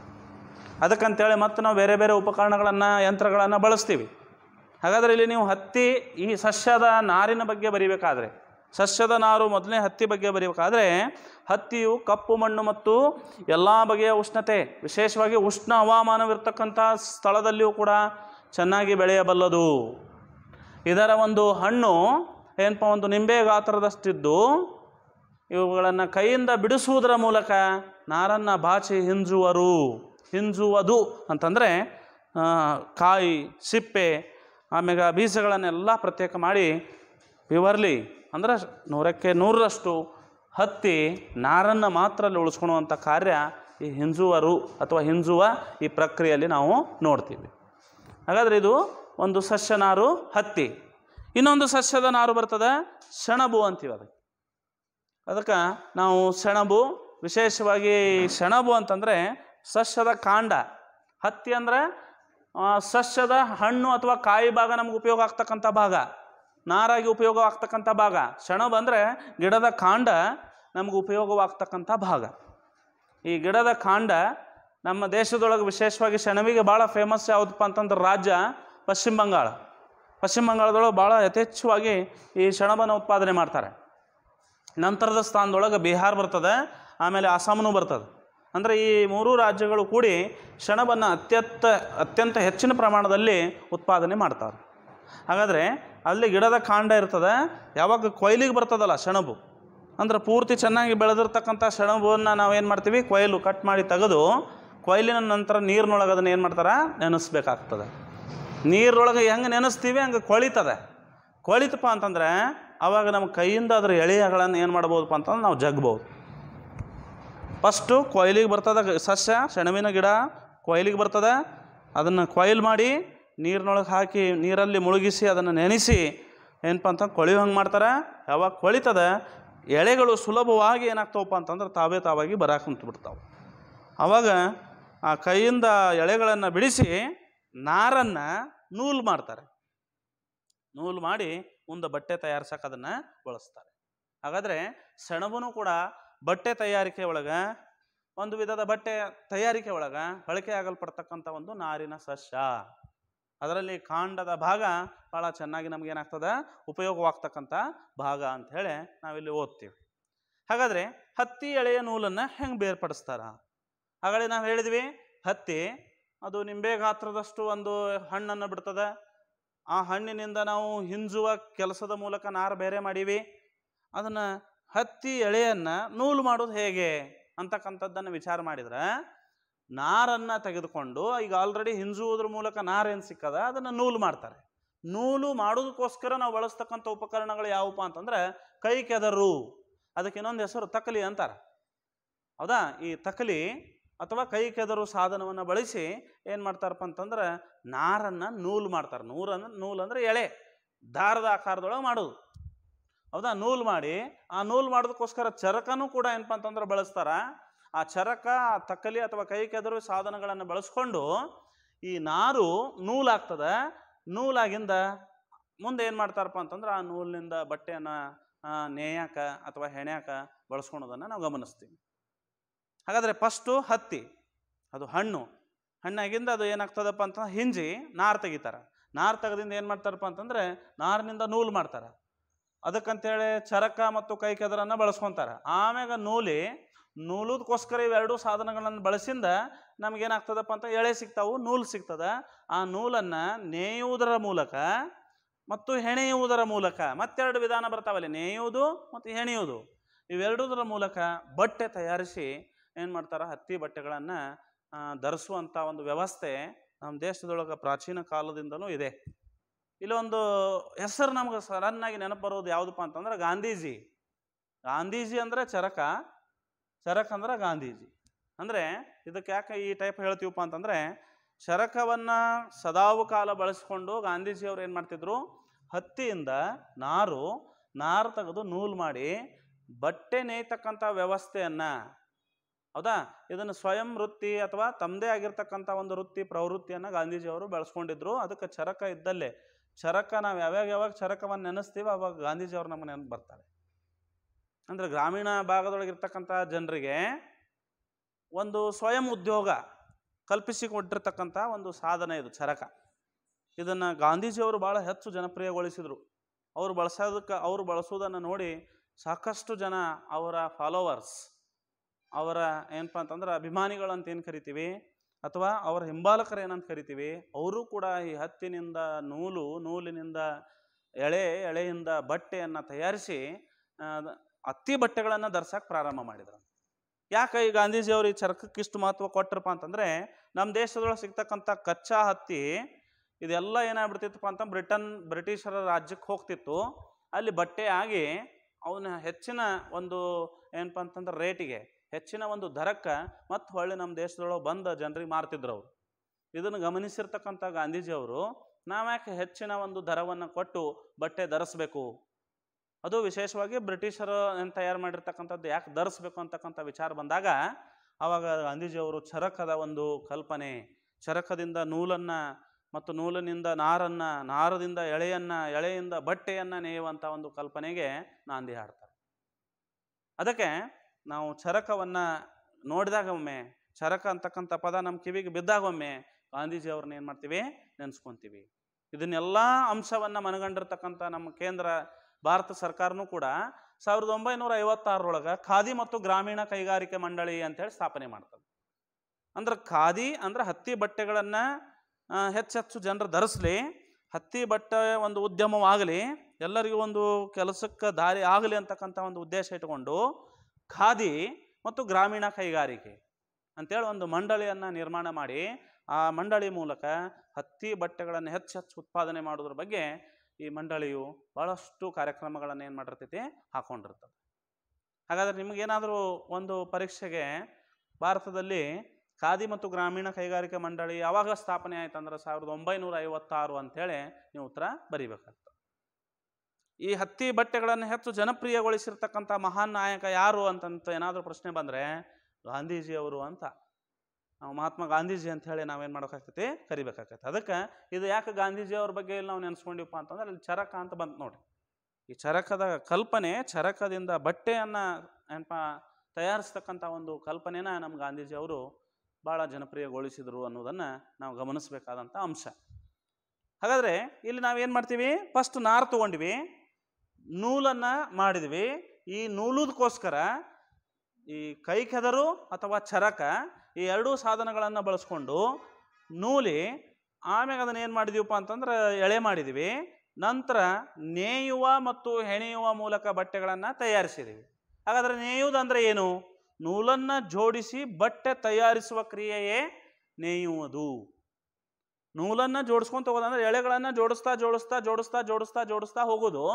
ಅದಕ್ಕಂತೇಳಿ ಮತ್ತು ನಾವು ಬೇರೆ ಬೇರೆ ಉಪಕರಣಗಳನ್ನು ಯಂತ್ರಗಳನ್ನು ಬಳಸ್ತೀವಿ ಹಾಗಾದರೆ ಇಲ್ಲಿ ನೀವು ಹತ್ತಿ ಈ ಸಸ್ಯದ ನಾರಿನ ಬಗ್ಗೆ ಬರಿಬೇಕಾದ್ರೆ ಸಸ್ಯದ ನಾರು ಮೊದಲನೇ ಹತ್ತಿ ಬಗ್ಗೆ ಬರೀಬೇಕಾದ್ರೆ ಹತ್ತಿಯು ಕಪ್ಪು ಮಣ್ಣು ಮತ್ತು ಎಲ್ಲ ಬಗೆಯ ಉಷ್ಣತೆ ವಿಶೇಷವಾಗಿ ಉಷ್ಣ ಹವಾಮಾನವಿರ್ತಕ್ಕಂಥ ಸ್ಥಳದಲ್ಲಿಯೂ ಕೂಡ ಚೆನ್ನಾಗಿ ಬೆಳೆಯಬಲ್ಲದು ಇದರ ಒಂದು ಹಣ್ಣು ಏನಪ್ಪ ಒಂದು ನಿಂಬೆ ಗಾತ್ರದಷ್ಟಿದ್ದು ಇವುಗಳನ್ನು ಕೈಯಿಂದ ಬಿಡಿಸುವುದರ ಮೂಲಕ ನಾರನ್ನು ಬಾಚಿ ಹಿಂಜುವರು ಹಿಂಜುವುದು ಅಂತಂದರೆ ಕಾಯಿ ಸಿಪ್ಪೆ ಆಮೇಲೆ ಬೀಜಗಳನ್ನೆಲ್ಲ ಪ್ರತ್ಯೇಕ ಮಾಡಿ ವಿವರ್ಲಿ ಅಂದರೆ ನೂರಕ್ಕೆ ನೂರರಷ್ಟು ಹತ್ತಿ ನಾರನ್ನು ಮಾತ್ರ ಅಲ್ಲಿ ಉಳಿಸ್ಕೊಳುವಂಥ ಕಾರ್ಯ ಈ ಹಿಂಜುವರು ಅಥವಾ ಹಿಂಜುವ ಈ ಪ್ರಕ್ರಿಯೆಯಲ್ಲಿ ನಾವು ನೋಡ್ತೀವಿ ಹಾಗಾದರೆ ಇದು ಒಂದು ಸಸ್ಯ ನಾರು ಹತ್ತಿ ಇನ್ನೊಂದು ಸಸ್ಯದ ನಾರು ಬರ್ತದೆ ಸೆಣಬು ಅಂತೀವಿ ಅದಕ್ಕೆ ಅದಕ್ಕೆ ನಾವು ಸೆಣಬು ವಿಶೇಷವಾಗಿ ಸೆಣಬು ಅಂತಂದರೆ ಸಸ್ಯದ ಕಾಂಡ ಹತ್ತಿ ಅಂದರೆ ಸಸ್ಯದ ಹಣ್ಣು ಅಥವಾ ಕಾಯಿ ಭಾಗ ನಮ್ಗೆ ಉಪಯೋಗ ಆಗ್ತಕ್ಕಂಥ ಭಾಗ ನಾರಾಗಿ ಉಪಯೋಗ ಆಗ್ತಕ್ಕಂಥ ಭಾಗ ಸೆಣಬು ಅಂದರೆ ಗಿಡದ ಕಾಂಡ ನಮ್ಗೆ ಉಪಯೋಗವಾಗ್ತಕ್ಕಂಥ ಭಾಗ ಈ ಗಿಡದ ಕಾಂಡ ನಮ್ಮ ದೇಶದೊಳಗೆ ವಿಶೇಷವಾಗಿ ಸೆಣಬಿಗೆ ಭಾಳ ಫೇಮಸ್ ಯಾವುದಪ್ಪ ಅಂತಂದ್ರೆ ರಾಜ್ಯ ಪಶ್ಚಿಮ ಬಂಗಾಳ ಪಶ್ಚಿಮ ಬಂಗಾಳದೊಳಗೆ ಭಾಳ ಯಥೇಚ್ಛವಾಗಿ ಈ ಸೆಣಬನ್ನು ಉತ್ಪಾದನೆ ಮಾಡ್ತಾರೆ ನಂತರದ ಸ್ಥಾನದೊಳಗೆ ಬಿಹಾರ್ ಬರ್ತದೆ ಆಮೇಲೆ ಅಸ್ಸಾಂನೂ ಬರ್ತದೆ ಅಂದರೆ ಈ ಮೂರೂ ರಾಜ್ಯಗಳು ಕೂಡಿ ಸೆಣಬನ್ನು ಅತ್ಯತ್ತ ಅತ್ಯಂತ ಹೆಚ್ಚಿನ ಪ್ರಮಾಣದಲ್ಲಿ ಉತ್ಪಾದನೆ ಮಾಡ್ತಾರೆ ಹಾಗಾದರೆ ಅಲ್ಲಿ ಗಿಡದ ಕಾಂಡ ಇರ್ತದೆ ಯಾವಾಗ ಕೊಯ್ಲಿಗೆ ಬರ್ತದಲ್ಲ ಸೆಣಬು ಅಂದರೆ ಪೂರ್ತಿ ಚೆನ್ನಾಗಿ ಬೆಳೆದಿರ್ತಕ್ಕಂಥ ಸೆಣಬನ್ನು ಏನು ಮಾಡ್ತೀವಿ ಕೊಯ್ಲು ಕಟ್ ಮಾಡಿ ತೆಗೆದು ಕೊಯ್ಲಿನ ನಂತರ ನೀರಿನೊಳಗೆ ಅದನ್ನು ಏನು ಮಾಡ್ತಾರೆ ನೆನೆಸ್ಬೇಕಾಗ್ತದೆ ನೀರೊಳಗೆ ಹೆಂಗೆ ನೆನೆಸ್ತೀವಿ ಹಂಗೆ ಕೊಳಿತದೆ ಕೊಳಿತಪ್ಪ ಅಂತಂದರೆ ಆವಾಗ ನಮ್ಮ ಕೈಯಿಂದ ಅದರ ಎಳೆಗಳನ್ನು ಏನು ಮಾಡ್ಬೋದಪ್ಪ ಅಂತಂದ್ರೆ ನಾವು ಜಗ್ಬೋದು ಫಸ್ಟು ಕೊಯ್ಲಿಗೆ ಬರ್ತದ ಸಸ್ಯ ಸೆಣಬಿನ ಗಿಡ ಕೊಯ್ಲಿಗೆ ಬರ್ತದೆ ಅದನ್ನು ಕೊಯ್ಲು ಮಾಡಿ ನೀರಿನೊಳಗೆ ಹಾಕಿ ನೀರಲ್ಲಿ ಮುಳುಗಿಸಿ ಅದನ್ನು ನೆನೆಸಿ ಏನಪ್ಪ ಅಂತ ಕೊಳೆಯೋ ಹಂಗೆ ಮಾಡ್ತಾರೆ ಯಾವಾಗ ಕೊಳಿತದ ಎಳೆಗಳು ಸುಲಭವಾಗಿ ಏನಾಗ್ತಾವಪ್ಪ ಅಂತಂದ್ರೆ ತಾವೇ ತಾವಾಗಿ ಬರಕ್ಕೆ ಬಿಡ್ತಾವೆ ಆವಾಗ ಆ ಕೈಯಿಂದ ಎಳೆಗಳನ್ನು ಬಿಡಿಸಿ ನಾರನ್ನು ನೂಲು ಮಾಡ್ತಾರೆ ನೂಲು ಮಾಡಿ ಮುಂದೆ ಬಟ್ಟೆ ತಯಾರಿಸಕ್ಕೆ ಅದನ್ನು ಬಳಸ್ತಾರೆ ಹಾಗಾದರೆ ಸೆಣಬನು ಕೂಡ ಬಟ್ಟೆ ತಯಾರಿಕೆ ಒಳಗೆ ಒಂದು ವಿಧದ ಬಟ್ಟೆ ತಯಾರಿಕೆ ಒಳಗೆ ಬಳಕೆ ಆಗಲ್ಪಡ್ತಕ್ಕಂಥ ಒಂದು ನಾರಿನ ಸಸ್ಯ ಅದರಲ್ಲಿ ಕಾಂಡದ ಭಾಗ ಭಾಳ ಚೆನ್ನಾಗಿ ನಮಗೇನಾಗ್ತದೆ ಉಪಯೋಗವಾಗ್ತಕ್ಕಂಥ ಭಾಗ ಅಂತ ಹೇಳಿ ನಾವಿಲ್ಲಿ ಓದ್ತೀವಿ ಹಾಗಾದರೆ ಹತ್ತಿ ಎಳೆಯ ನೂಲನ್ನು ಹೆಂಗೆ ಬೇರ್ಪಡಿಸ್ತಾರ ಹಾಗಾದ್ರೆ ನಾವು ಹೇಳಿದ್ವಿ ಹತ್ತಿ ಅದು ನಿಂಬೆ ಗಾತ್ರದಷ್ಟು ಒಂದು ಹಣ್ಣನ್ನು ಬಿಡ್ತದೆ ಆ ಹಣ್ಣಿನಿಂದ ನಾವು ಹಿಂಜುವ ಕೆಲಸದ ಮೂಲಕ ನಾರು ಬೇರೆ ಮಾಡೀವಿ ಅದನ್ನು ಹತ್ತಿ ಎಳೆಯನ್ನು ನೂಲು ಮಾಡೋದು ಹೇಗೆ ಅಂತಕ್ಕಂಥದ್ದನ್ನು ವಿಚಾರ ಮಾಡಿದರೆ ನಾರನ್ನು ತೆಗೆದುಕೊಂಡು ಈಗ ಆಲ್ರೆಡಿ ಹಿಂಜುವುದ್ರ ಮೂಲಕ ನಾರೇನು ಸಿಕ್ಕದ ಅದನ್ನು ನೂಲು ಮಾಡ್ತಾರೆ ನೂಲು ಮಾಡೋದಕ್ಕೋಸ್ಕರ ನಾವು ಬಳಸ್ತಕ್ಕಂಥ ಉಪಕರಣಗಳು ಯಾವಪ್ಪ ಅಂತಂದರೆ ಕೈ ಕೆದರು ಅದಕ್ಕೆ ಇನ್ನೊಂದು ಹೆಸರು ತಕಲಿ ಅಂತಾರೆ ಹೌದಾ ಈ ತಕಲಿ ಅಥವಾ ಕೈ ಕೆದರು ಸಾಧನವನ್ನು ಬಳಸಿ ಏನು ಮಾಡ್ತಾರಪ್ಪ ಅಂತಂದ್ರೆ ನಾರನ್ನು ನೂಲು ಮಾಡ್ತಾರೆ ನೂರನ್ನು ನೂಲು ಅಂದರೆ ಎಳೆ ದಾರದ ಆಕಾರದೊಳಗೆ ಮಾಡೋದು ಹೌದಾ ನೂಲು ಮಾಡಿ ಆ ನೂಲು ಮಾಡೋದಕ್ಕೋಸ್ಕರ ಚರಕನೂ ಕೂಡ ಏನಪ್ಪ ಅಂತಂದ್ರೆ ಬಳಸ್ತಾರೆ ಆ ಚರಕ ತಕ್ಕಲಿ ಅಥವಾ ಕೈ ಕೆದರು ಸಾಧನಗಳನ್ನು ಬಳಸ್ಕೊಂಡು ಈ ನಾರು ನೂಲಾಗ್ತದೆ ನೂಲಾಗಿಂದ ಮುಂದೆ ಏನು ಮಾಡ್ತಾರಪ್ಪ ಅಂತಂದ್ರೆ ಆ ನೂಲಿನಿಂದ ಬಟ್ಟೆಯನ್ನು ನೇಯಕ ಅಥವಾ ಹೆಣ್ಯಾಕ ಬಳಸ್ಕೊಳೋದನ್ನು ನಾವು ಗಮನಿಸ್ತೀವಿ ಹಾಗಾದರೆ ಫಸ್ಟು ಹತ್ತಿ ಅದು ಹಣ್ಣು ಹಣ್ಣಾಗಿಂದ ಅದು ಏನಾಗ್ತದಪ್ಪ ಅಂತ ಹಿಂಜಿ ನಾರು ತೆಗಿತಾರೆ ನಾರ್ ತೆಗೆದಿಂದ ಏನು ಮಾಡ್ತಾರಪ್ಪ ಅಂತಂದರೆ ನಾರಿನಿಂದ ನೂಲು ಮಾಡ್ತಾರೆ ಅದಕ್ಕಂತೇಳಿ ಚರಕ ಮತ್ತು ಕೈ ಕೆದರನ್ನು ಬಳಸ್ಕೊತಾರೆ ಆಮ್ಯಾಗ ನೂಲಿ ನೂಲದಕ್ಕೋಸ್ಕರ ಇವೆರಡೂ ಸಾಧನಗಳನ್ನು ಬಳಸಿಂದ ನಮಗೇನಾಗ್ತದಪ್ಪ ಅಂತ ಎಳೆ ಸಿಗ್ತಾವು ನೂಲು ಸಿಗ್ತದೆ ಆ ನೂಲನ್ನು ನೇಯುವುದರ ಮೂಲಕ ಮತ್ತು ಹೆಣೆಯುವುದರ ಮೂಲಕ ಮತ್ತೆರಡು ವಿಧಾನ ಬರ್ತಾವಲ್ಲಿ ನೇಯುವುದು ಮತ್ತು ಹೆಣೆಯುವುದು ಇವೆರಡುದರ ಮೂಲಕ ಬಟ್ಟೆ ತಯಾರಿಸಿ ಏನು ಮಾಡ್ತಾರೆ ಹತ್ತಿ ಬಟ್ಟೆಗಳನ್ನು ಧರಿಸುವಂಥ ಒಂದು ವ್ಯವಸ್ಥೆ ನಮ್ಮ ದೇಶದೊಳಗೆ ಪ್ರಾಚೀನ ಕಾಲದಿಂದಲೂ ಇದೆ ಇಲ್ಲೊಂದು ಹೆಸರು ನಮ್ಗೆ ಸಡನ್ನಾಗಿ ನೆನಪು ಬರೋದು ಯಾವುದಪ್ಪ ಅಂತಂದ್ರೆ ಗಾಂಧೀಜಿ ಗಾಂಧೀಜಿ ಅಂದರೆ ಚರಕ ಚರಕ ಅಂದ್ರೆ ಗಾಂಧೀಜಿ ಅಂದರೆ ಇದಕ್ಕೆ ಯಾಕೆ ಈ ಟೈಪ್ ಹೇಳ್ತೀವಪ್ಪ ಅಂತಂದ್ರೆ ಚರಕವನ್ನು ಸದಾವು ಕಾಲ ಬಳಸಿಕೊಂಡು ಗಾಂಧೀಜಿಯವ್ರು ಏನು ಮಾಡ್ತಿದ್ರು ಹತ್ತಿಯಿಂದ ನಾರು ನಾರು ತೆಗೆದು ನೂಲು ಮಾಡಿ ಬಟ್ಟೆ ನೇಯ್ತಕ್ಕಂಥ ವ್ಯವಸ್ಥೆಯನ್ನು ಹೌದಾ ಇದನ್ನು ಸ್ವಯಂ ವೃತ್ತಿ ಅಥವಾ ತಮ್ಮದೇ ಆಗಿರ್ತಕ್ಕಂಥ ಒಂದು ವೃತ್ತಿ ಪ್ರವೃತ್ತಿಯನ್ನು ಗಾಂಧೀಜಿಯವರು ಬೆಳೆಸ್ಕೊಂಡಿದ್ರು ಅದಕ್ಕೆ ಚರಕ ಇದ್ದಲ್ಲೇ ಚರಕ ನಾವು ಯಾವಾಗ ಯಾವಾಗ ಚರಕವನ್ನು ನೆನೆಸ್ತೀವೋ ಅವಾಗ ಗಾಂಧೀಜಿಯವರು ನಮ್ಮ ನೆನಪು ಬರ್ತಾರೆ ಅಂದರೆ ಗ್ರಾಮೀಣ ಭಾಗದೊಳಗೆ ಭಾಗದೊಳಗಿರ್ತಕ್ಕಂಥ ಜನರಿಗೆ ಒಂದು ಸ್ವಯಂ ಉದ್ಯೋಗ ಕಲ್ಪಿಸಿಕೊಟ್ಟಿರ್ತಕ್ಕಂಥ ಒಂದು ಸಾಧನ ಇದು ಚರಕ ಇದನ್ನು ಗಾಂಧೀಜಿಯವರು ಭಾಳ ಹೆಚ್ಚು ಜನಪ್ರಿಯಗೊಳಿಸಿದರು ಅವರು ಬಳಸೋದಕ್ಕೆ ಅವರು ಬಳಸೋದನ್ನು ನೋಡಿ ಸಾಕಷ್ಟು ಜನ ಅವರ ಫಾಲೋವರ್ಸ್ ಅವರ ಏನಪ್ಪ ಅಂತಂದ್ರೆ ಅಭಿಮಾನಿಗಳು ಅಂತ ಏನು ಕರಿತೀವಿ ಅಥವಾ ಅವರ ಹಿಂಬಾಲಕರು ಏನಂತ ಕರಿತೀವಿ ಅವರು ಕೂಡ ಈ ಹತ್ತಿನಿಂದ ನೂಲು ನೂಲಿನಿಂದ ಎಳೆ ಎಳೆಯಿಂದ ಬಟ್ಟೆಯನ್ನು ತಯಾರಿಸಿ ಅತ್ತಿ ಬಟ್ಟೆಗಳನ್ನು ಧರಿಸಕ್ಕೆ ಪ್ರಾರಂಭ ಮಾಡಿದರು ಯಾಕೆ ಈ ಗಾಂಧೀಜಿಯವರು ಈ ಚರ್ಕಕ್ಕೆ ಇಷ್ಟು ಮಹತ್ವ ಕೊಟ್ಟರಪ್ಪ ಅಂತಂದರೆ ನಮ್ಮ ದೇಶದೊಳಗೆ ಸಿಗ್ತಕ್ಕಂಥ ಕಚ್ಚಾ ಹತ್ತಿ ಇದೆಲ್ಲ ಏನಾಗ್ಬಿಡ್ತಿತ್ತಪ್ಪ ಅಂತ ಬ್ರಿಟನ್ ಬ್ರಿಟಿಷರ ರಾಜ್ಯಕ್ಕೆ ಹೋಗ್ತಿತ್ತು ಅಲ್ಲಿ ಬಟ್ಟೆ ಆಗಿ ಅವನ ಹೆಚ್ಚಿನ ಒಂದು ಏನಪ್ಪ ಅಂತಂದ್ರೆ ರೇಟಿಗೆ ಹೆಚ್ಚಿನ ಒಂದು ದರಕ್ಕೆ ಮತ್ತು ಹೊಳ್ಳಿ ನಮ್ಮ ದೇಶದೊಳಗೆ ಬಂದ ಜನರಿಗೆ ಮಾರ್ತಿದ್ರು ಅವರು ಇದನ್ನು ಗಮನಿಸಿರ್ತಕ್ಕಂಥ ಗಾಂಧೀಜಿಯವರು ನಾವ್ಯಾಕೆ ಹೆಚ್ಚಿನ ಒಂದು ದರವನ್ನು ಕೊಟ್ಟು ಬಟ್ಟೆ ಧರಿಸ್ಬೇಕು ಅದು ವಿಶೇಷವಾಗಿ ಬ್ರಿಟಿಷರು ತಯಾರು ಮಾಡಿರ್ತಕ್ಕಂಥದ್ದು ಯಾಕೆ ಧರಿಸ್ಬೇಕು ಅಂತಕ್ಕಂಥ ವಿಚಾರ ಬಂದಾಗ ಆವಾಗ ಗಾಂಧೀಜಿಯವರು ಚರಕದ ಒಂದು ಕಲ್ಪನೆ ಚರಕದಿಂದ ನೂಲನ್ನು ಮತ್ತು ನೂಲಿನಿಂದ ನಾರನ್ನು ನಾರದಿಂದ ಎಳೆಯನ್ನು ಎಳೆಯಿಂದ ಬಟ್ಟೆಯನ್ನು ನೇಯುವಂಥ ಒಂದು ಕಲ್ಪನೆಗೆ ನಾಂದಿ ಹಾಡ್ತಾರೆ ಅದಕ್ಕೆ ನಾವು ಚರಕವನ್ನು ನೋಡಿದಾಗ ಒಮ್ಮೆ ಚರಕ ಅಂತಕ್ಕಂಥ ಪದ ನಮ್ಮ ಕಿವಿಗೆ ಬಿದ್ದಾಗ ಒಮ್ಮೆ ಗಾಂಧೀಜಿ ಅವ್ರನ್ನ ಏನು ಮಾಡ್ತೀವಿ ನೆನೆಸ್ಕೊಂತೀವಿ ಇದನ್ನೆಲ್ಲ ಅಂಶವನ್ನು ಮನಗಂಡಿರ್ತಕ್ಕಂಥ ನಮ್ಮ ಕೇಂದ್ರ ಭಾರತ ಸರ್ಕಾರನೂ ಕೂಡ ಸಾವಿರದ ಒಂಬೈನೂರ ಐವತ್ತಾರರೊಳಗೆ ಖಾದಿ ಮತ್ತು ಗ್ರಾಮೀಣ ಕೈಗಾರಿಕೆ ಮಂಡಳಿ ಅಂತೇಳಿ ಸ್ಥಾಪನೆ ಮಾಡ್ತದೆ ಅಂದ್ರೆ ಖಾದಿ ಅಂದ್ರೆ ಹತ್ತಿ ಬಟ್ಟೆಗಳನ್ನು ಹೆಚ್ಚೆಚ್ಚು ಜನರು ಧರಿಸ್ಲಿ ಹತ್ತಿ ಬಟ್ಟೆ ಒಂದು ಉದ್ಯಮವಾಗಲಿ ಎಲ್ಲರಿಗೂ ಒಂದು ಕೆಲಸಕ್ಕೆ ದಾರಿ ಆಗಲಿ ಅಂತಕ್ಕಂಥ ಒಂದು ಉದ್ದೇಶ ಇಟ್ಕೊಂಡು ಖಾದಿ ಮತ್ತು ಗ್ರಾಮೀಣ ಕೈಗಾರಿಕೆ ಅಂತೇಳಿ ಒಂದು ಮಂಡಳಿಯನ್ನು ನಿರ್ಮಾಣ ಮಾಡಿ ಆ ಮಂಡಳಿ ಮೂಲಕ ಹತ್ತಿ ಬಟ್ಟೆಗಳನ್ನು ಹೆಚ್ಚು ಹೆಚ್ಚು ಉತ್ಪಾದನೆ ಮಾಡೋದ್ರ ಬಗ್ಗೆ ಈ ಮಂಡಳಿಯು ಭಾಳಷ್ಟು ಕಾರ್ಯಕ್ರಮಗಳನ್ನು ಏನು ಮಾಡಿರ್ತೈತಿ ಹಾಕೊಂಡಿರ್ತದೆ ಹಾಗಾದರೆ ನಿಮಗೇನಾದರೂ ಒಂದು ಪರೀಕ್ಷೆಗೆ ಭಾರತದಲ್ಲಿ ಖಾದಿ ಮತ್ತು ಗ್ರಾಮೀಣ ಕೈಗಾರಿಕೆ ಮಂಡಳಿ ಯಾವಾಗ ಸ್ಥಾಪನೆ ಆಯ್ತು ಅಂದ್ರೆ ಸಾವಿರದ ಒಂಬೈನೂರ ಐವತ್ತಾರು ಅಂಥೇಳಿ ನೀವು ಉತ್ತರ ಬರಿಬೇಕಾಗ್ತದೆ ಈ ಹತ್ತಿ ಬಟ್ಟೆಗಳನ್ನು ಹೆಚ್ಚು ಜನಪ್ರಿಯಗೊಳಿಸಿರ್ತಕ್ಕಂಥ ಮಹಾನ್ ನಾಯಕ ಯಾರು ಅಂತಂತ ಏನಾದರೂ ಪ್ರಶ್ನೆ ಬಂದರೆ ಗಾಂಧೀಜಿಯವರು ಅಂತ ನಾವು ಮಹಾತ್ಮ ಗಾಂಧೀಜಿ ಅಂತ ಹೇಳಿ ನಾವೇನು ಮಾಡೋಕ್ಕಾಗ್ತೈತಿ ಕರಿಬೇಕಾಗತ್ತೆ ಅದಕ್ಕೆ ಇದು ಯಾಕೆ ಗಾಂಧೀಜಿಯವ್ರ ಬಗ್ಗೆ ಇಲ್ಲಿ ನಾವು ನೆನೆಸ್ಕೊಂಡಿವಪ್ಪ ಅಂತಂದ್ರೆ ಅಲ್ಲಿ ಚರಕ ಅಂತ ಬಂತು ನೋಡಿ ಈ ಚರಕದ ಕಲ್ಪನೆ ಚರಕದಿಂದ ಬಟ್ಟೆಯನ್ನು ಏನಪ್ಪ ತಯಾರಿಸ್ತಕ್ಕಂಥ ಒಂದು ಕಲ್ಪನೆನ ನಮ್ಮ ಗಾಂಧೀಜಿಯವರು ಭಾಳ ಜನಪ್ರಿಯಗೊಳಿಸಿದರು ಅನ್ನೋದನ್ನು ನಾವು ಗಮನಿಸಬೇಕಾದಂಥ ಅಂಶ ಹಾಗಾದರೆ ಇಲ್ಲಿ ನಾವು ಏನು ಮಾಡ್ತೀವಿ ಫಸ್ಟ್ ನಾರು ತೊಗೊಂಡ್ವಿ ನೂಲನ್ನು ಮಾಡಿದ್ವಿ ಈ ನೂಲುದಕ್ಕೋಸ್ಕರ ಈ ಕೈ ಕೆದರು ಅಥವಾ ಚರಕ ಈ ಎರಡೂ ಸಾಧನಗಳನ್ನು ಬಳಸ್ಕೊಂಡು ನೂಲಿ ಆಮ್ಯಾಗ ಅದನ್ನು ಏನು ಮಾಡಿದೀವಪ್ಪ ಅಂತಂದ್ರೆ ಎಳೆ ಮಾಡಿದ್ವಿ ನಂತರ ನೇಯುವ ಮತ್ತು ಹೆಣೆಯುವ ಮೂಲಕ ಬಟ್ಟೆಗಳನ್ನು ತಯಾರಿಸಿದ್ದೀವಿ ಹಾಗಾದರೆ ನೇಯುವುದಂದರೆ ಏನು ನೂಲನ್ನು ಜೋಡಿಸಿ ಬಟ್ಟೆ ತಯಾರಿಸುವ ಕ್ರಿಯೆಯೇ ನೇಯುವುದು ನೂಲನ್ನು ಜೋಡಿಸ್ಕೊಂತ ಹೋಗೋದಂದ್ರೆ ಎಳೆಗಳನ್ನು ಜೋಡಿಸ್ತಾ ಜೋಡಿಸ್ತಾ ಜೋಡಿಸ್ತಾ ಜೋಡಿಸ್ತಾ ಜೋಡಿಸ್ತಾ ಹೋಗೋದು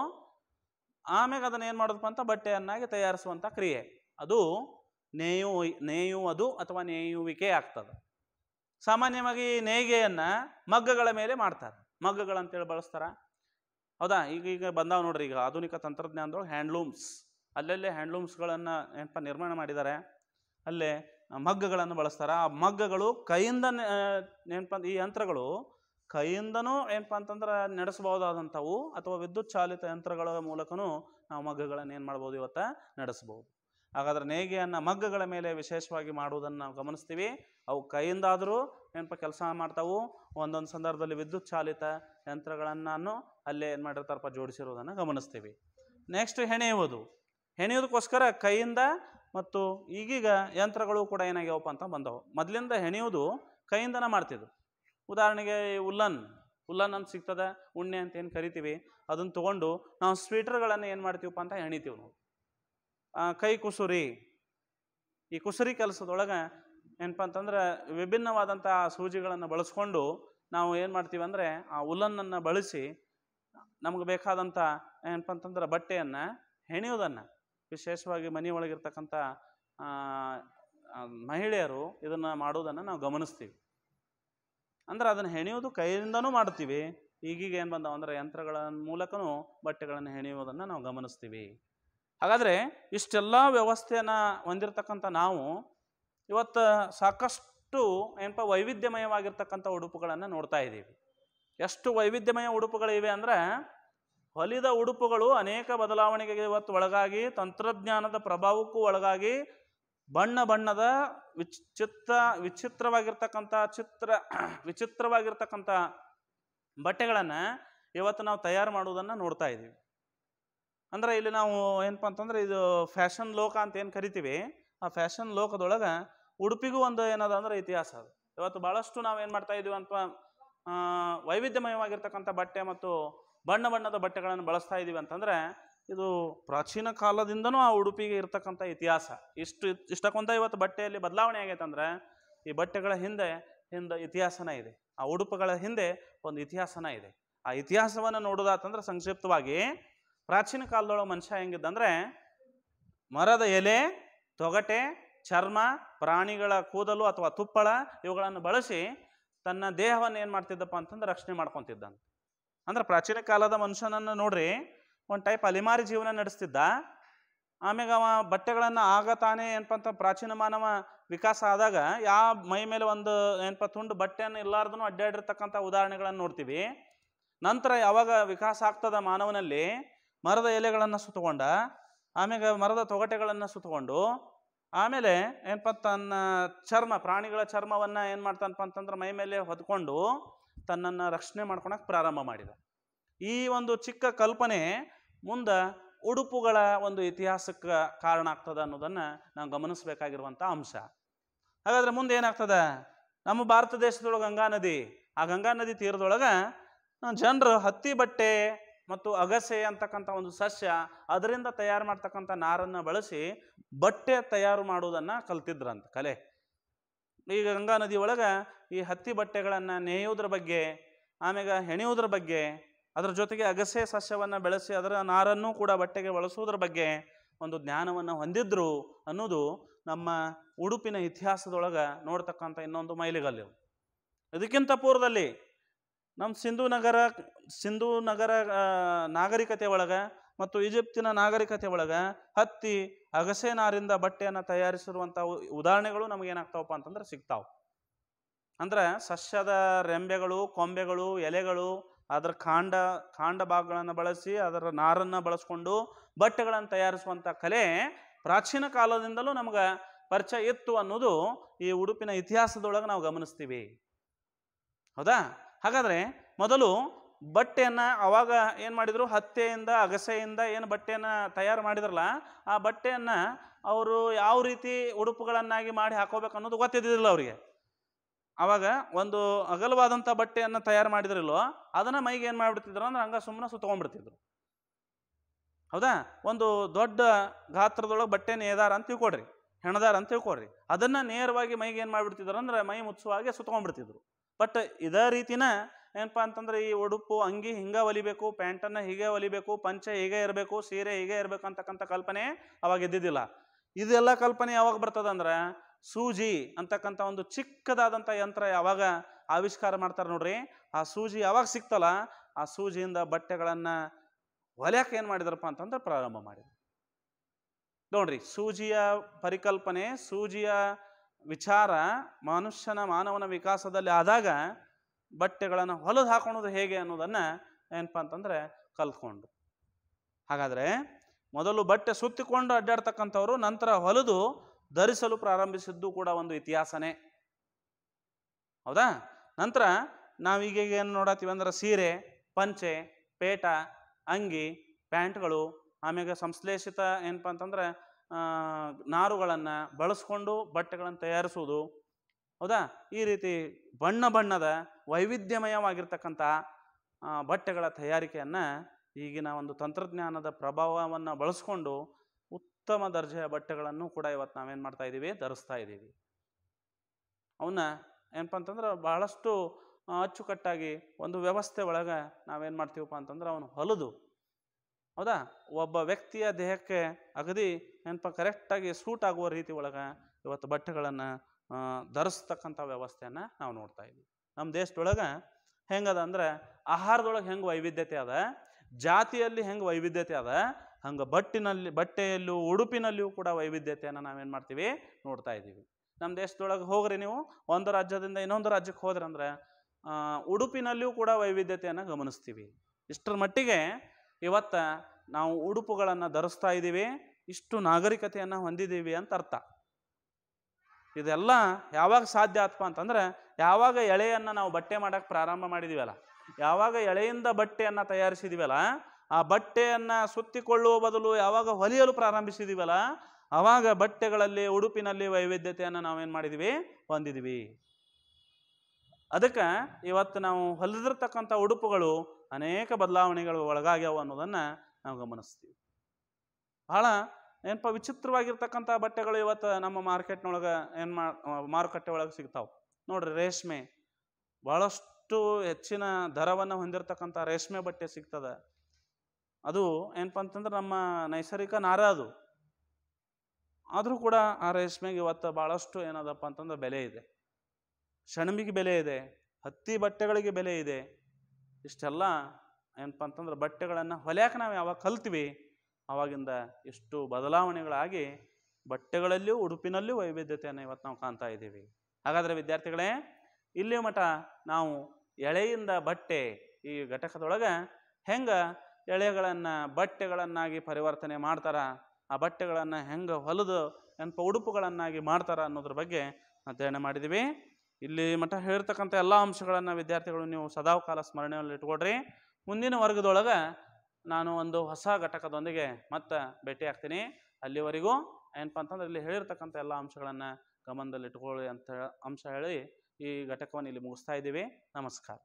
ಆಮೇಲೆ ಅದನ್ನ ಏನು ಮಾಡೋದಪ್ಪ ಅಂತ ಬಟ್ಟೆಯನ್ನಾಗಿ ತಯಾರಿಸುವಂಥ ಕ್ರಿಯೆ ಅದು ನೇಯು ನೇಯುವುದು ಅಥವಾ ನೇಯುವಿಕೆ ಆಗ್ತದೆ ಸಾಮಾನ್ಯವಾಗಿ ನೇಯ್ಗೆಯನ್ನು ಮಗ್ಗಗಳ ಮೇಲೆ ಮಾಡ್ತಾರೆ ಮಗ್ಗಗಳು ಅಂತೇಳಿ ಬಳಸ್ತಾರೆ ಹೌದಾ ಈಗ ಈಗ ಬಂದಾವ ನೋಡ್ರಿ ಈಗ ಆಧುನಿಕ ತಂತ್ರಜ್ಞಾನದೊಳಗೆ ಹ್ಯಾಂಡ್ಲೂಮ್ಸ್ ಅಲ್ಲಲ್ಲೇ ಹ್ಯಾಂಡ್ಲೂಮ್ಸ್ಗಳನ್ನು ಏನಪ್ಪ ನಿರ್ಮಾಣ ಮಾಡಿದ್ದಾರೆ ಅಲ್ಲೇ ಮಗ್ಗಗಳನ್ನು ಬಳಸ್ತಾರೆ ಆ ಮಗ್ಗಗಳು ಕೈಯಿಂದ ಏನಪ್ಪ ಈ ಯಂತ್ರಗಳು ಕೈಯಿಂದನೂ ಏನಪ್ಪ ಅಂತಂದ್ರೆ ನಡೆಸಬಹುದಾದಂಥವು ಅಥವಾ ವಿದ್ಯುತ್ ಚಾಲಿತ ಯಂತ್ರಗಳ ಮೂಲಕನೂ ನಾವು ಮಗ್ಗಗಳನ್ನು ಏನು ಮಾಡ್ಬೋದು ಇವತ್ತು ನಡೆಸಬಹುದು ಹಾಗಾದ್ರೆ ನೇಗಿಯನ್ನು ಮಗ್ಗಗಳ ಮೇಲೆ ವಿಶೇಷವಾಗಿ ಮಾಡುವುದನ್ನು ನಾವು ಗಮನಿಸ್ತೀವಿ ಅವು ಕೈಯಿಂದಾದರೂ ಏನಪ್ಪ ಕೆಲಸ ಮಾಡ್ತಾವು ಒಂದೊಂದು ಸಂದರ್ಭದಲ್ಲಿ ವಿದ್ಯುತ್ ಚಾಲಿತ ಯಂತ್ರಗಳನ್ನು ಅಲ್ಲೇ ಏನು ಮಾಡಿರ್ತಾರಪ್ಪ ಜೋಡಿಸಿರುವುದನ್ನು ಗಮನಿಸ್ತೀವಿ ನೆಕ್ಸ್ಟ್ ಹೆಣೆಯುವುದು ಹೆಣೆಯೋದಕ್ಕೋಸ್ಕರ ಕೈಯಿಂದ ಮತ್ತು ಈಗೀಗ ಯಂತ್ರಗಳು ಕೂಡ ಏನಾಗ್ಯಾವಪ್ಪ ಅಂತ ಬಂದವು ಮೊದಲಿಂದ ಹೆಣೆಯುವುದು ಕೈಯಿಂದನೇ ಮಾಡ್ತಿದ್ರು ಉದಾಹರಣೆಗೆ ಉಲ್ಲನ್ ಉಲ್ಲನ್ ಅಂತ ಸಿಗ್ತದೆ ಉಣ್ಣೆ ಅಂತ ಏನು ಕರಿತೀವಿ ಅದನ್ನು ತೊಗೊಂಡು ನಾವು ಸ್ವೀಟರ್ಗಳನ್ನು ಏನು ಮಾಡ್ತೀವಪ್ಪ ಅಂತ ಹೆಣಿತೀವಿ ನಾವು ಕೈ ಕುಸುರಿ ಈ ಕುಸುರಿ ಕೆಲಸದೊಳಗೆ ಏನಪ್ಪ ಅಂತಂದ್ರೆ ವಿಭಿನ್ನವಾದಂಥ ಸೂಜಿಗಳನ್ನು ಬಳಸ್ಕೊಂಡು ನಾವು ಏನು ಮಾಡ್ತೀವಿ ಅಂದರೆ ಆ ಉಲ್ಲನ್ನನ್ನು ಬಳಸಿ ನಮ್ಗೆ ಬೇಕಾದಂಥ ಏನಪ್ಪ ಅಂತಂದ್ರೆ ಬಟ್ಟೆಯನ್ನು ಹೆಣೆಯೋದನ್ನು ವಿಶೇಷವಾಗಿ ಮನೆಯೊಳಗಿರ್ತಕ್ಕಂಥ ಮಹಿಳೆಯರು ಇದನ್ನು ಮಾಡೋದನ್ನು ನಾವು ಗಮನಿಸ್ತೀವಿ ಅಂದ್ರೆ ಅದನ್ನು ಹೆಣೆಯೋದು ಕೈಯಿಂದನೂ ಮಾಡ್ತೀವಿ ಈಗೀಗ ಏನು ಬಂದವು ಅಂದರೆ ಯಂತ್ರಗಳ ಮೂಲಕನೂ ಬಟ್ಟೆಗಳನ್ನು ಹೆಣೆಯುವುದನ್ನು ನಾವು ಗಮನಿಸ್ತೀವಿ ಹಾಗಾದರೆ ಇಷ್ಟೆಲ್ಲ ವ್ಯವಸ್ಥೆಯನ್ನು ಹೊಂದಿರತಕ್ಕಂಥ ನಾವು ಇವತ್ತು ಸಾಕಷ್ಟು ಏನಪ್ಪ ವೈವಿಧ್ಯಮಯವಾಗಿರ್ತಕ್ಕಂಥ ಉಡುಪುಗಳನ್ನು ನೋಡ್ತಾ ಇದ್ದೀವಿ ಎಷ್ಟು ವೈವಿಧ್ಯಮಯ ಉಡುಪುಗಳಿವೆ ಅಂದರೆ ಹೊಲಿದ ಉಡುಪುಗಳು ಅನೇಕ ಬದಲಾವಣೆಗೆ ಇವತ್ತು ಒಳಗಾಗಿ ತಂತ್ರಜ್ಞಾನದ ಪ್ರಭಾವಕ್ಕೂ ಒಳಗಾಗಿ ಬಣ್ಣ ಬಣ್ಣದ ವಿಚಿತ್ತ ವಿಚಿತ್ರವಾಗಿರ್ತಕ್ಕಂಥ ಚಿತ್ರ ವಿಚಿತ್ರವಾಗಿರ್ತಕ್ಕಂಥ ಬಟ್ಟೆಗಳನ್ನು ಇವತ್ತು ನಾವು ತಯಾರು ಮಾಡುವುದನ್ನು ನೋಡ್ತಾ ಇದ್ದೀವಿ ಅಂದ್ರೆ ಇಲ್ಲಿ ನಾವು ಏನಪ್ಪ ಅಂತಂದ್ರೆ ಇದು ಫ್ಯಾಷನ್ ಲೋಕ ಅಂತ ಏನು ಕರಿತೀವಿ ಆ ಫ್ಯಾಷನ್ ಲೋಕದೊಳಗೆ ಉಡುಪಿಗೂ ಒಂದು ಏನದ ಅಂದ್ರೆ ಇತಿಹಾಸ ಅದು ಇವತ್ತು ಭಾಳಷ್ಟು ನಾವು ಏನು ಮಾಡ್ತಾ ಇದೀವಿ ಅಂತ ವೈವಿಧ್ಯಮಯವಾಗಿರ್ತಕ್ಕಂಥ ಬಟ್ಟೆ ಮತ್ತು ಬಣ್ಣ ಬಣ್ಣದ ಬಟ್ಟೆಗಳನ್ನು ಬಳಸ್ತಾ ಇದ್ದೀವಿ ಅಂತಂದ್ರೆ ಇದು ಪ್ರಾಚೀನ ಕಾಲದಿಂದನೂ ಆ ಉಡುಪಿಗೆ ಇರತಕ್ಕಂಥ ಇತಿಹಾಸ ಇಷ್ಟು ಇಷ್ಟಕ್ಕೊಂತ ಇವತ್ತು ಬಟ್ಟೆಯಲ್ಲಿ ಬದಲಾವಣೆ ಆಗೈತೆ ಈ ಬಟ್ಟೆಗಳ ಹಿಂದೆ ಹಿಂದೆ ಇತಿಹಾಸನ ಇದೆ ಆ ಉಡುಪುಗಳ ಹಿಂದೆ ಒಂದು ಇತಿಹಾಸನ ಇದೆ ಆ ಇತಿಹಾಸವನ್ನು ನೋಡೋದಾತಂದ್ರೆ ಸಂಕ್ಷಿಪ್ತವಾಗಿ ಪ್ರಾಚೀನ ಕಾಲದೊಳಗೆ ಮನುಷ್ಯ ಹೆಂಗಿದ್ದಂದ್ರೆ ಮರದ ಎಲೆ ತೊಗಟೆ ಚರ್ಮ ಪ್ರಾಣಿಗಳ ಕೂದಲು ಅಥವಾ ತುಪ್ಪಳ ಇವುಗಳನ್ನು ಬಳಸಿ ತನ್ನ ದೇಹವನ್ನು ಏನು ಮಾಡ್ತಿದ್ದಪ್ಪ ಅಂತಂದ್ರೆ ರಕ್ಷಣೆ ಮಾಡ್ಕೊತಿದ್ದಂತೆ ಅಂದ್ರೆ ಪ್ರಾಚೀನ ಕಾಲದ ಮನುಷ್ಯನನ್ನು ನೋಡ್ರಿ ಒಂದು ಟೈಪ್ ಅಲೆಮಾರಿ ಜೀವನ ನಡೆಸ್ತಿದ್ದ ಆಮೇಗ ಅವ ಬಟ್ಟೆಗಳನ್ನು ಆಗ ತಾನೇ ಏನಪ್ಪ ಪ್ರಾಚೀನ ಮಾನವ ವಿಕಾಸ ಆದಾಗ ಯಾವ ಮೈ ಮೇಲೆ ಒಂದು ಏನಪ್ಪ ತುಂಡು ಬಟ್ಟೆಯನ್ನು ಎಲ್ಲಾರ್ದೂ ಅಡ್ಡಾಡಿರ್ತಕ್ಕಂಥ ಉದಾಹರಣೆಗಳನ್ನು ನೋಡ್ತೀವಿ ನಂತರ ಯಾವಾಗ ವಿಕಾಸ ಆಗ್ತದ ಮಾನವನಲ್ಲಿ ಮರದ ಎಲೆಗಳನ್ನು ಸುತ್ತಕೊಂಡ ಆಮೇಲೆ ಮರದ ತೊಗಟೆಗಳನ್ನು ಸುತ್ತಕೊಂಡು ಆಮೇಲೆ ಏನಪ್ಪ ತನ್ನ ಚರ್ಮ ಪ್ರಾಣಿಗಳ ಚರ್ಮವನ್ನು ಏನು ಮಾಡ್ತಾನಪ್ಪ ಅಂತಂದ್ರೆ ಮೈ ಮೇಲೆ ಹೊದ್ಕೊಂಡು ತನ್ನನ್ನು ರಕ್ಷಣೆ ಮಾಡ್ಕೊಳಕ್ಕೆ ಪ್ರಾರಂಭ ಮಾಡಿದ ಈ ಒಂದು ಚಿಕ್ಕ ಕಲ್ಪನೆ ಮುಂದೆ ಉಡುಪುಗಳ ಒಂದು ಇತಿಹಾಸಕ್ಕೆ ಕಾರಣ ಆಗ್ತದೆ ಅನ್ನೋದನ್ನು ನಾವು ಗಮನಿಸಬೇಕಾಗಿರುವಂಥ ಅಂಶ ಹಾಗಾದ್ರೆ ಮುಂದೆ ಏನಾಗ್ತದೆ ನಮ್ಮ ಭಾರತ ದೇಶದೊಳಗೆ ಗಂಗಾ ನದಿ ಆ ಗಂಗಾ ನದಿ ತೀರದೊಳಗೆ ಜನರು ಹತ್ತಿ ಬಟ್ಟೆ ಮತ್ತು ಅಗಸೆ ಅಂತಕ್ಕಂಥ ಒಂದು ಸಸ್ಯ ಅದರಿಂದ ತಯಾರು ಮಾಡ್ತಕ್ಕಂಥ ನಾರನ್ನು ಬಳಸಿ ಬಟ್ಟೆ ತಯಾರು ಮಾಡುವುದನ್ನು ಕಲ್ತಿದ್ರಂತ ಕಲೆ ಈಗ ಗಂಗಾ ನದಿ ಒಳಗೆ ಈ ಹತ್ತಿ ಬಟ್ಟೆಗಳನ್ನು ನೇಯುವುದ್ರ ಬಗ್ಗೆ ಆಮೇಲೆ ಹೆಣೆಯುವುದ್ರ ಬಗ್ಗೆ ಅದರ ಜೊತೆಗೆ ಅಗಸೆ ಸಸ್ಯವನ್ನು ಬೆಳೆಸಿ ಅದರ ನಾರನ್ನು ಕೂಡ ಬಟ್ಟೆಗೆ ಬಳಸುವುದರ ಬಗ್ಗೆ ಒಂದು ಜ್ಞಾನವನ್ನು ಹೊಂದಿದ್ರು ಅನ್ನೋದು ನಮ್ಮ ಉಡುಪಿನ ಇತಿಹಾಸದೊಳಗೆ ನೋಡ್ತಕ್ಕಂಥ ಇನ್ನೊಂದು ಮೈಲಿಗಲ್ಲು ಇದಕ್ಕಿಂತ ಪೂರ್ವದಲ್ಲಿ ನಮ್ಮ ಸಿಂಧೂ ನಗರ ಸಿಂಧೂ ನಗರ ನಾಗರಿಕತೆ ಒಳಗೆ ಮತ್ತು ಈಜಿಪ್ತಿನ ನಾಗರಿಕತೆ ಒಳಗೆ ಹತ್ತಿ ಅಗಸೆ ನಾರಿಂದ ಬಟ್ಟೆಯನ್ನು ತಯಾರಿಸಿರುವಂಥ ಉದಾಹರಣೆಗಳು ನಮಗೇನಾಗ್ತಾವಪ್ಪ ಅಂತಂದ್ರೆ ಸಿಗ್ತಾವೆ ಅಂದರೆ ಸಸ್ಯದ ರೆಂಬೆಗಳು ಕೊಂಬೆಗಳು ಎಲೆಗಳು ಅದರ ಕಾಂಡ ಕಾಂಡ ಭಾಗಗಳನ್ನು ಬಳಸಿ ಅದರ ನಾರನ್ನು ಬಳಸ್ಕೊಂಡು ಬಟ್ಟೆಗಳನ್ನು ತಯಾರಿಸುವಂಥ ಕಲೆ ಪ್ರಾಚೀನ ಕಾಲದಿಂದಲೂ ನಮಗೆ ಪರಿಚಯ ಇತ್ತು ಅನ್ನೋದು ಈ ಉಡುಪಿನ ಇತಿಹಾಸದೊಳಗೆ ನಾವು ಗಮನಿಸ್ತೀವಿ ಹೌದಾ ಹಾಗಾದ್ರೆ ಮೊದಲು ಬಟ್ಟೆಯನ್ನು ಅವಾಗ ಏನು ಮಾಡಿದರು ಹತ್ತೆಯಿಂದ ಅಗಸೆಯಿಂದ ಏನು ಬಟ್ಟೆಯನ್ನು ತಯಾರು ಮಾಡಿದ್ರಲ್ಲ ಆ ಬಟ್ಟೆಯನ್ನು ಅವರು ಯಾವ ರೀತಿ ಉಡುಪುಗಳನ್ನಾಗಿ ಮಾಡಿ ಹಾಕೋಬೇಕು ಅನ್ನೋದು ಗೊತ್ತಿದ್ದಿಲ್ಲ ಅವರಿಗೆ ಅವಾಗ ಒಂದು ಅಗಲವಾದಂಥ ಬಟ್ಟೆಯನ್ನು ತಯಾರು ಮಾಡಿದ್ರಲ್ಲೋ ಅದನ್ನು ಮೈಗೆ ಏನು ಮಾಡಿಬಿಡ್ತಿದ್ರು ಅಂದ್ರೆ ಹಂಗೆ ಸುಮ್ಮನೆ ಸುತ್ತಕೊಂಡ್ಬಿಡ್ತಿದ್ರು ಹೌದಾ ಒಂದು ದೊಡ್ಡ ಗಾತ್ರದೊಳಗೆ ಬಟ್ಟೆ ನೇದಾರ ಅಂತ ತಿಳ್ಕೊಡ್ರಿ ಹೆಣದಾರ ಅಂತ ತಿಳ್ಕೊಡ್ರಿ ಅದನ್ನು ನೇರವಾಗಿ ಮೈಗೆ ಏನು ಮಾಡಿಬಿಡ್ತಿದ್ರು ಅಂದ್ರೆ ಮೈ ಮುಚ್ಚುವಾಗೆ ಸುತ್ತಕೊಂಡ್ಬಿಡ್ತಿದ್ರು ಬಟ್ ಇದೇ ರೀತಿನ ಏನಪ್ಪ ಅಂತಂದ್ರೆ ಈ ಉಡುಪು ಅಂಗಿ ಹಿಂಗೆ ಹೊಲಿಬೇಕು ಪ್ಯಾಂಟನ್ನು ಹೀಗೆ ಒಲಿಬೇಕು ಪಂಚೆ ಹೀಗೆ ಇರಬೇಕು ಸೀರೆ ಹೀಗೆ ಇರಬೇಕು ಅಂತಕ್ಕಂಥ ಕಲ್ಪನೆ ಅವಾಗ ಇದ್ದಿದ್ದಿಲ್ಲ ಇದೆಲ್ಲ ಕಲ್ಪನೆ ಯಾವಾಗ ಬರ್ತದಂದ್ರೆ ಸೂಜಿ ಅಂತಕ್ಕಂಥ ಒಂದು ಚಿಕ್ಕದಾದಂಥ ಯಂತ್ರ ಯಾವಾಗ ಆವಿಷ್ಕಾರ ಮಾಡ್ತಾರೆ ನೋಡ್ರಿ ಆ ಸೂಜಿ ಯಾವಾಗ ಸಿಕ್ತಲ್ಲ ಆ ಸೂಜಿಯಿಂದ ಬಟ್ಟೆಗಳನ್ನು ಹೊಲೆಯಕ್ಕೆ ಏನು ಮಾಡಿದಾರಪ್ಪ ಅಂತಂದ್ರೆ ಪ್ರಾರಂಭ ಮಾಡಿದ್ರು ನೋಡ್ರಿ ಸೂಜಿಯ ಪರಿಕಲ್ಪನೆ ಸೂಜಿಯ ವಿಚಾರ ಮನುಷ್ಯನ ಮಾನವನ ವಿಕಾಸದಲ್ಲಿ ಆದಾಗ ಬಟ್ಟೆಗಳನ್ನು ಹೊಲದು ಹಾಕೊಳೋದು ಹೇಗೆ ಅನ್ನೋದನ್ನು ಏನಪ್ಪ ಅಂತಂದ್ರೆ ಕಲ್ತ್ಕೊಂಡು ಹಾಗಾದರೆ ಮೊದಲು ಬಟ್ಟೆ ಸುತ್ತಿಕೊಂಡು ಅಡ್ಡಾಡ್ತಕ್ಕಂಥವ್ರು ನಂತರ ಹೊಲಿದು ಧರಿಸಲು ಪ್ರಾರಂಭಿಸಿದ್ದು ಕೂಡ ಒಂದು ಇತಿಹಾಸನೇ ಹೌದಾ ನಂತರ ನಾವೀಗ ಏನು ನೋಡತ್ತೀವಿ ಅಂದ್ರೆ ಸೀರೆ ಪಂಚೆ ಪೇಟ ಅಂಗಿ ಪ್ಯಾಂಟ್ಗಳು ಆಮೇಲೆ ಸಂಶ್ಲೇಷಿತ ಏನಪ್ಪ ಅಂತಂದ್ರೆ ನಾರುಗಳನ್ನು ಬಳಸ್ಕೊಂಡು ಬಟ್ಟೆಗಳನ್ನು ತಯಾರಿಸುವುದು ಹೌದಾ ಈ ರೀತಿ ಬಣ್ಣ ಬಣ್ಣದ ವೈವಿಧ್ಯಮಯವಾಗಿರ್ತಕ್ಕಂಥ ಬಟ್ಟೆಗಳ ತಯಾರಿಕೆಯನ್ನು ಈಗಿನ ಒಂದು ತಂತ್ರಜ್ಞಾನದ ಪ್ರಭಾವವನ್ನು ಬಳಸ್ಕೊಂಡು ಉತ್ತಮ ದರ್ಜೆಯ ಬಟ್ಟೆಗಳನ್ನು ಕೂಡ ಇವತ್ತು ನಾವೇನು ಮಾಡ್ತಾ ಇದ್ದೀವಿ ಧರಿಸ್ತಾ ಇದ್ದೀವಿ ಅವನ್ನ ಏನಪ್ಪ ಅಂತಂದ್ರೆ ಬಹಳಷ್ಟು ಅಚ್ಚುಕಟ್ಟಾಗಿ ಒಂದು ವ್ಯವಸ್ಥೆ ಒಳಗೆ ನಾವೇನು ಮಾಡ್ತೀವಪ್ಪ ಅಂತಂದ್ರೆ ಅವನು ಹೊಲದು ಹೌದಾ ಒಬ್ಬ ವ್ಯಕ್ತಿಯ ದೇಹಕ್ಕೆ ಅಗದಿ ಏನಪ್ಪ ಕರೆಕ್ಟಾಗಿ ಸೂಟ್ ಆಗುವ ರೀತಿ ಒಳಗೆ ಇವತ್ತು ಬಟ್ಟೆಗಳನ್ನು ಧರಿಸ್ತಕ್ಕಂಥ ವ್ಯವಸ್ಥೆಯನ್ನು ನಾವು ನೋಡ್ತಾ ಇದ್ದೀವಿ ನಮ್ಮ ದೇಶದೊಳಗೆ ಹೆಂಗದ ಅಂದ್ರೆ ಆಹಾರದೊಳಗೆ ಹೆಂಗೆ ವೈವಿಧ್ಯತೆ ಅದ ಜಾತಿಯಲ್ಲಿ ಹೆಂಗೆ ವೈವಿಧ್ಯತೆ ಅದ ಹಂಗೆ ಬಟ್ಟಿನಲ್ಲಿ ಬಟ್ಟೆಯಲ್ಲೂ ಉಡುಪಿನಲ್ಲಿಯೂ ಕೂಡ ವೈವಿಧ್ಯತೆಯನ್ನು ನಾವೇನು ಮಾಡ್ತೀವಿ ನೋಡ್ತಾ ಇದ್ದೀವಿ ನಮ್ಮ ದೇಶದೊಳಗೆ ಹೋಗ್ರಿ ನೀವು ಒಂದು ರಾಜ್ಯದಿಂದ ಇನ್ನೊಂದು ರಾಜ್ಯಕ್ಕೆ ಹೋದ್ರಂದ್ರೆ ಉಡುಪಿನಲ್ಲಿಯೂ ಕೂಡ ವೈವಿಧ್ಯತೆಯನ್ನು ಗಮನಿಸ್ತೀವಿ ಇಷ್ಟರ ಮಟ್ಟಿಗೆ ಇವತ್ತು ನಾವು ಉಡುಪುಗಳನ್ನು ಧರಿಸ್ತಾ ಇದ್ದೀವಿ ಇಷ್ಟು ನಾಗರಿಕತೆಯನ್ನು ಹೊಂದಿದ್ದೀವಿ ಅಂತ ಅರ್ಥ ಇದೆಲ್ಲ ಯಾವಾಗ ಸಾಧ್ಯ ಆತ್ಮ ಅಂತಂದ್ರೆ ಯಾವಾಗ ಎಳೆಯನ್ನು ನಾವು ಬಟ್ಟೆ ಮಾಡೋಕ್ಕೆ ಪ್ರಾರಂಭ ಮಾಡಿದೀವಲ್ಲ ಯಾವಾಗ ಎಳೆಯಿಂದ ಬಟ್ಟೆಯನ್ನು ತಯಾರಿಸಿದೀವಲ್ಲ ಆ ಬಟ್ಟೆಯನ್ನು ಸುತ್ತಿಕೊಳ್ಳುವ ಬದಲು ಯಾವಾಗ ಹೊಲಿಯಲು ಪ್ರಾರಂಭಿಸಿದೀವಲ್ಲ ಆವಾಗ ಬಟ್ಟೆಗಳಲ್ಲಿ ಉಡುಪಿನಲ್ಲಿ ವೈವಿಧ್ಯತೆಯನ್ನು ನಾವೇನು ಮಾಡಿದ್ವಿ ಹೊಂದಿದ್ವಿ ಅದಕ್ಕೆ ಇವತ್ತು ನಾವು ಹೊಲಿದಿರ್ತಕ್ಕಂಥ ಉಡುಪುಗಳು ಅನೇಕ ಬದಲಾವಣೆಗಳು ಒಳಗಾಗ್ಯಾವ ಅನ್ನೋದನ್ನು ನಾವು ಗಮನಿಸ್ತೀವಿ ಬಹಳ ಏನಪ್ಪ ವಿಚಿತ್ರವಾಗಿರ್ತಕ್ಕಂಥ ಬಟ್ಟೆಗಳು ಇವತ್ತು ನಮ್ಮ ಮಾರ್ಕೆಟ್ನೊಳಗೆ ಏನು ಮಾರುಕಟ್ಟೆ ಒಳಗೆ ಸಿಗ್ತಾವೆ ನೋಡ್ರಿ ರೇಷ್ಮೆ ಭಾಳಷ್ಟು ಹೆಚ್ಚಿನ ದರವನ್ನು ಹೊಂದಿರತಕ್ಕಂಥ ರೇಷ್ಮೆ ಬಟ್ಟೆ ಸಿಗ್ತದೆ ಅದು ಏನಪ್ಪ ಅಂತಂದ್ರೆ ನಮ್ಮ ನೈಸರ್ಗಿಕ ನಾರ ಅದು ಆದರೂ ಕೂಡ ಆ ರೇಷ್ಮೆಗೆ ಇವತ್ತು ಭಾಳಷ್ಟು ಏನದಪ್ಪ ಅಂತಂದ್ರೆ ಬೆಲೆ ಇದೆ ಸೆಣಬಿಗೆ ಬೆಲೆ ಇದೆ ಹತ್ತಿ ಬಟ್ಟೆಗಳಿಗೆ ಬೆಲೆ ಇದೆ ಇಷ್ಟೆಲ್ಲ ಏನಪ್ಪ ಅಂತಂದ್ರೆ ಬಟ್ಟೆಗಳನ್ನು ಹೊಲ್ಯಾಕೆ ನಾವು ಯಾವಾಗ ಕಲ್ತೀವಿ ಆವಾಗಿಂದ ಎಷ್ಟು ಬದಲಾವಣೆಗಳಾಗಿ ಬಟ್ಟೆಗಳಲ್ಲಿಯೂ ಉಡುಪಿನಲ್ಲಿಯೂ ವೈವಿಧ್ಯತೆಯನ್ನು ಇವತ್ತು ನಾವು ಕಾಣ್ತಾ ಇದ್ದೀವಿ ಹಾಗಾದರೆ ವಿದ್ಯಾರ್ಥಿಗಳೇ ಇಲ್ಲಿ ಮಠ ನಾವು ಎಳೆಯಿಂದ ಬಟ್ಟೆ ಈ ಘಟಕದೊಳಗೆ ಹೆಂಗೆ ಎಳೆಗಳನ್ನು ಬಟ್ಟೆಗಳನ್ನಾಗಿ ಪರಿವರ್ತನೆ ಮಾಡ್ತಾರೆ ಆ ಬಟ್ಟೆಗಳನ್ನು ಹೆಂಗೆ ಹೊಲಿದು ಎಂತ ಉಡುಪುಗಳನ್ನಾಗಿ ಮಾಡ್ತಾರೆ ಅನ್ನೋದ್ರ ಬಗ್ಗೆ ಅಧ್ಯಯನ ಮಾಡಿದ್ದೀವಿ ಇಲ್ಲಿ ಮಠ ಹೇಳ್ತಕ್ಕಂಥ ಎಲ್ಲ ಅಂಶಗಳನ್ನು ವಿದ್ಯಾರ್ಥಿಗಳು ನೀವು ಸದಾಕಾಲ ಸ್ಮರಣೆಯಲ್ಲಿ ಇಟ್ಕೊಡ್ರಿ ಮುಂದಿನ ವರ್ಗದೊಳಗೆ ನಾನು ಒಂದು ಹೊಸ ಘಟಕದೊಂದಿಗೆ ಮತ್ತೆ ಭೇಟಿ ಆಗ್ತೀನಿ ಅಲ್ಲಿವರೆಗೂ ಏನಪ್ಪ ಅಂತಂದ್ರೆ ಇಲ್ಲಿ ಹೇಳಿರ್ತಕ್ಕಂಥ ಎಲ್ಲ ಅಂಶಗಳನ್ನು ಗಮನದಲ್ಲಿ ಇಟ್ಕೊಳ್ಳಿ ಅಂತ ಅಂಶ ಹೇಳಿ ಈ ಘಟಕವನ್ನು ಇಲ್ಲಿ ಮುಗಿಸ್ತಾ ಇದ್ದೀವಿ ನಮಸ್ಕಾರ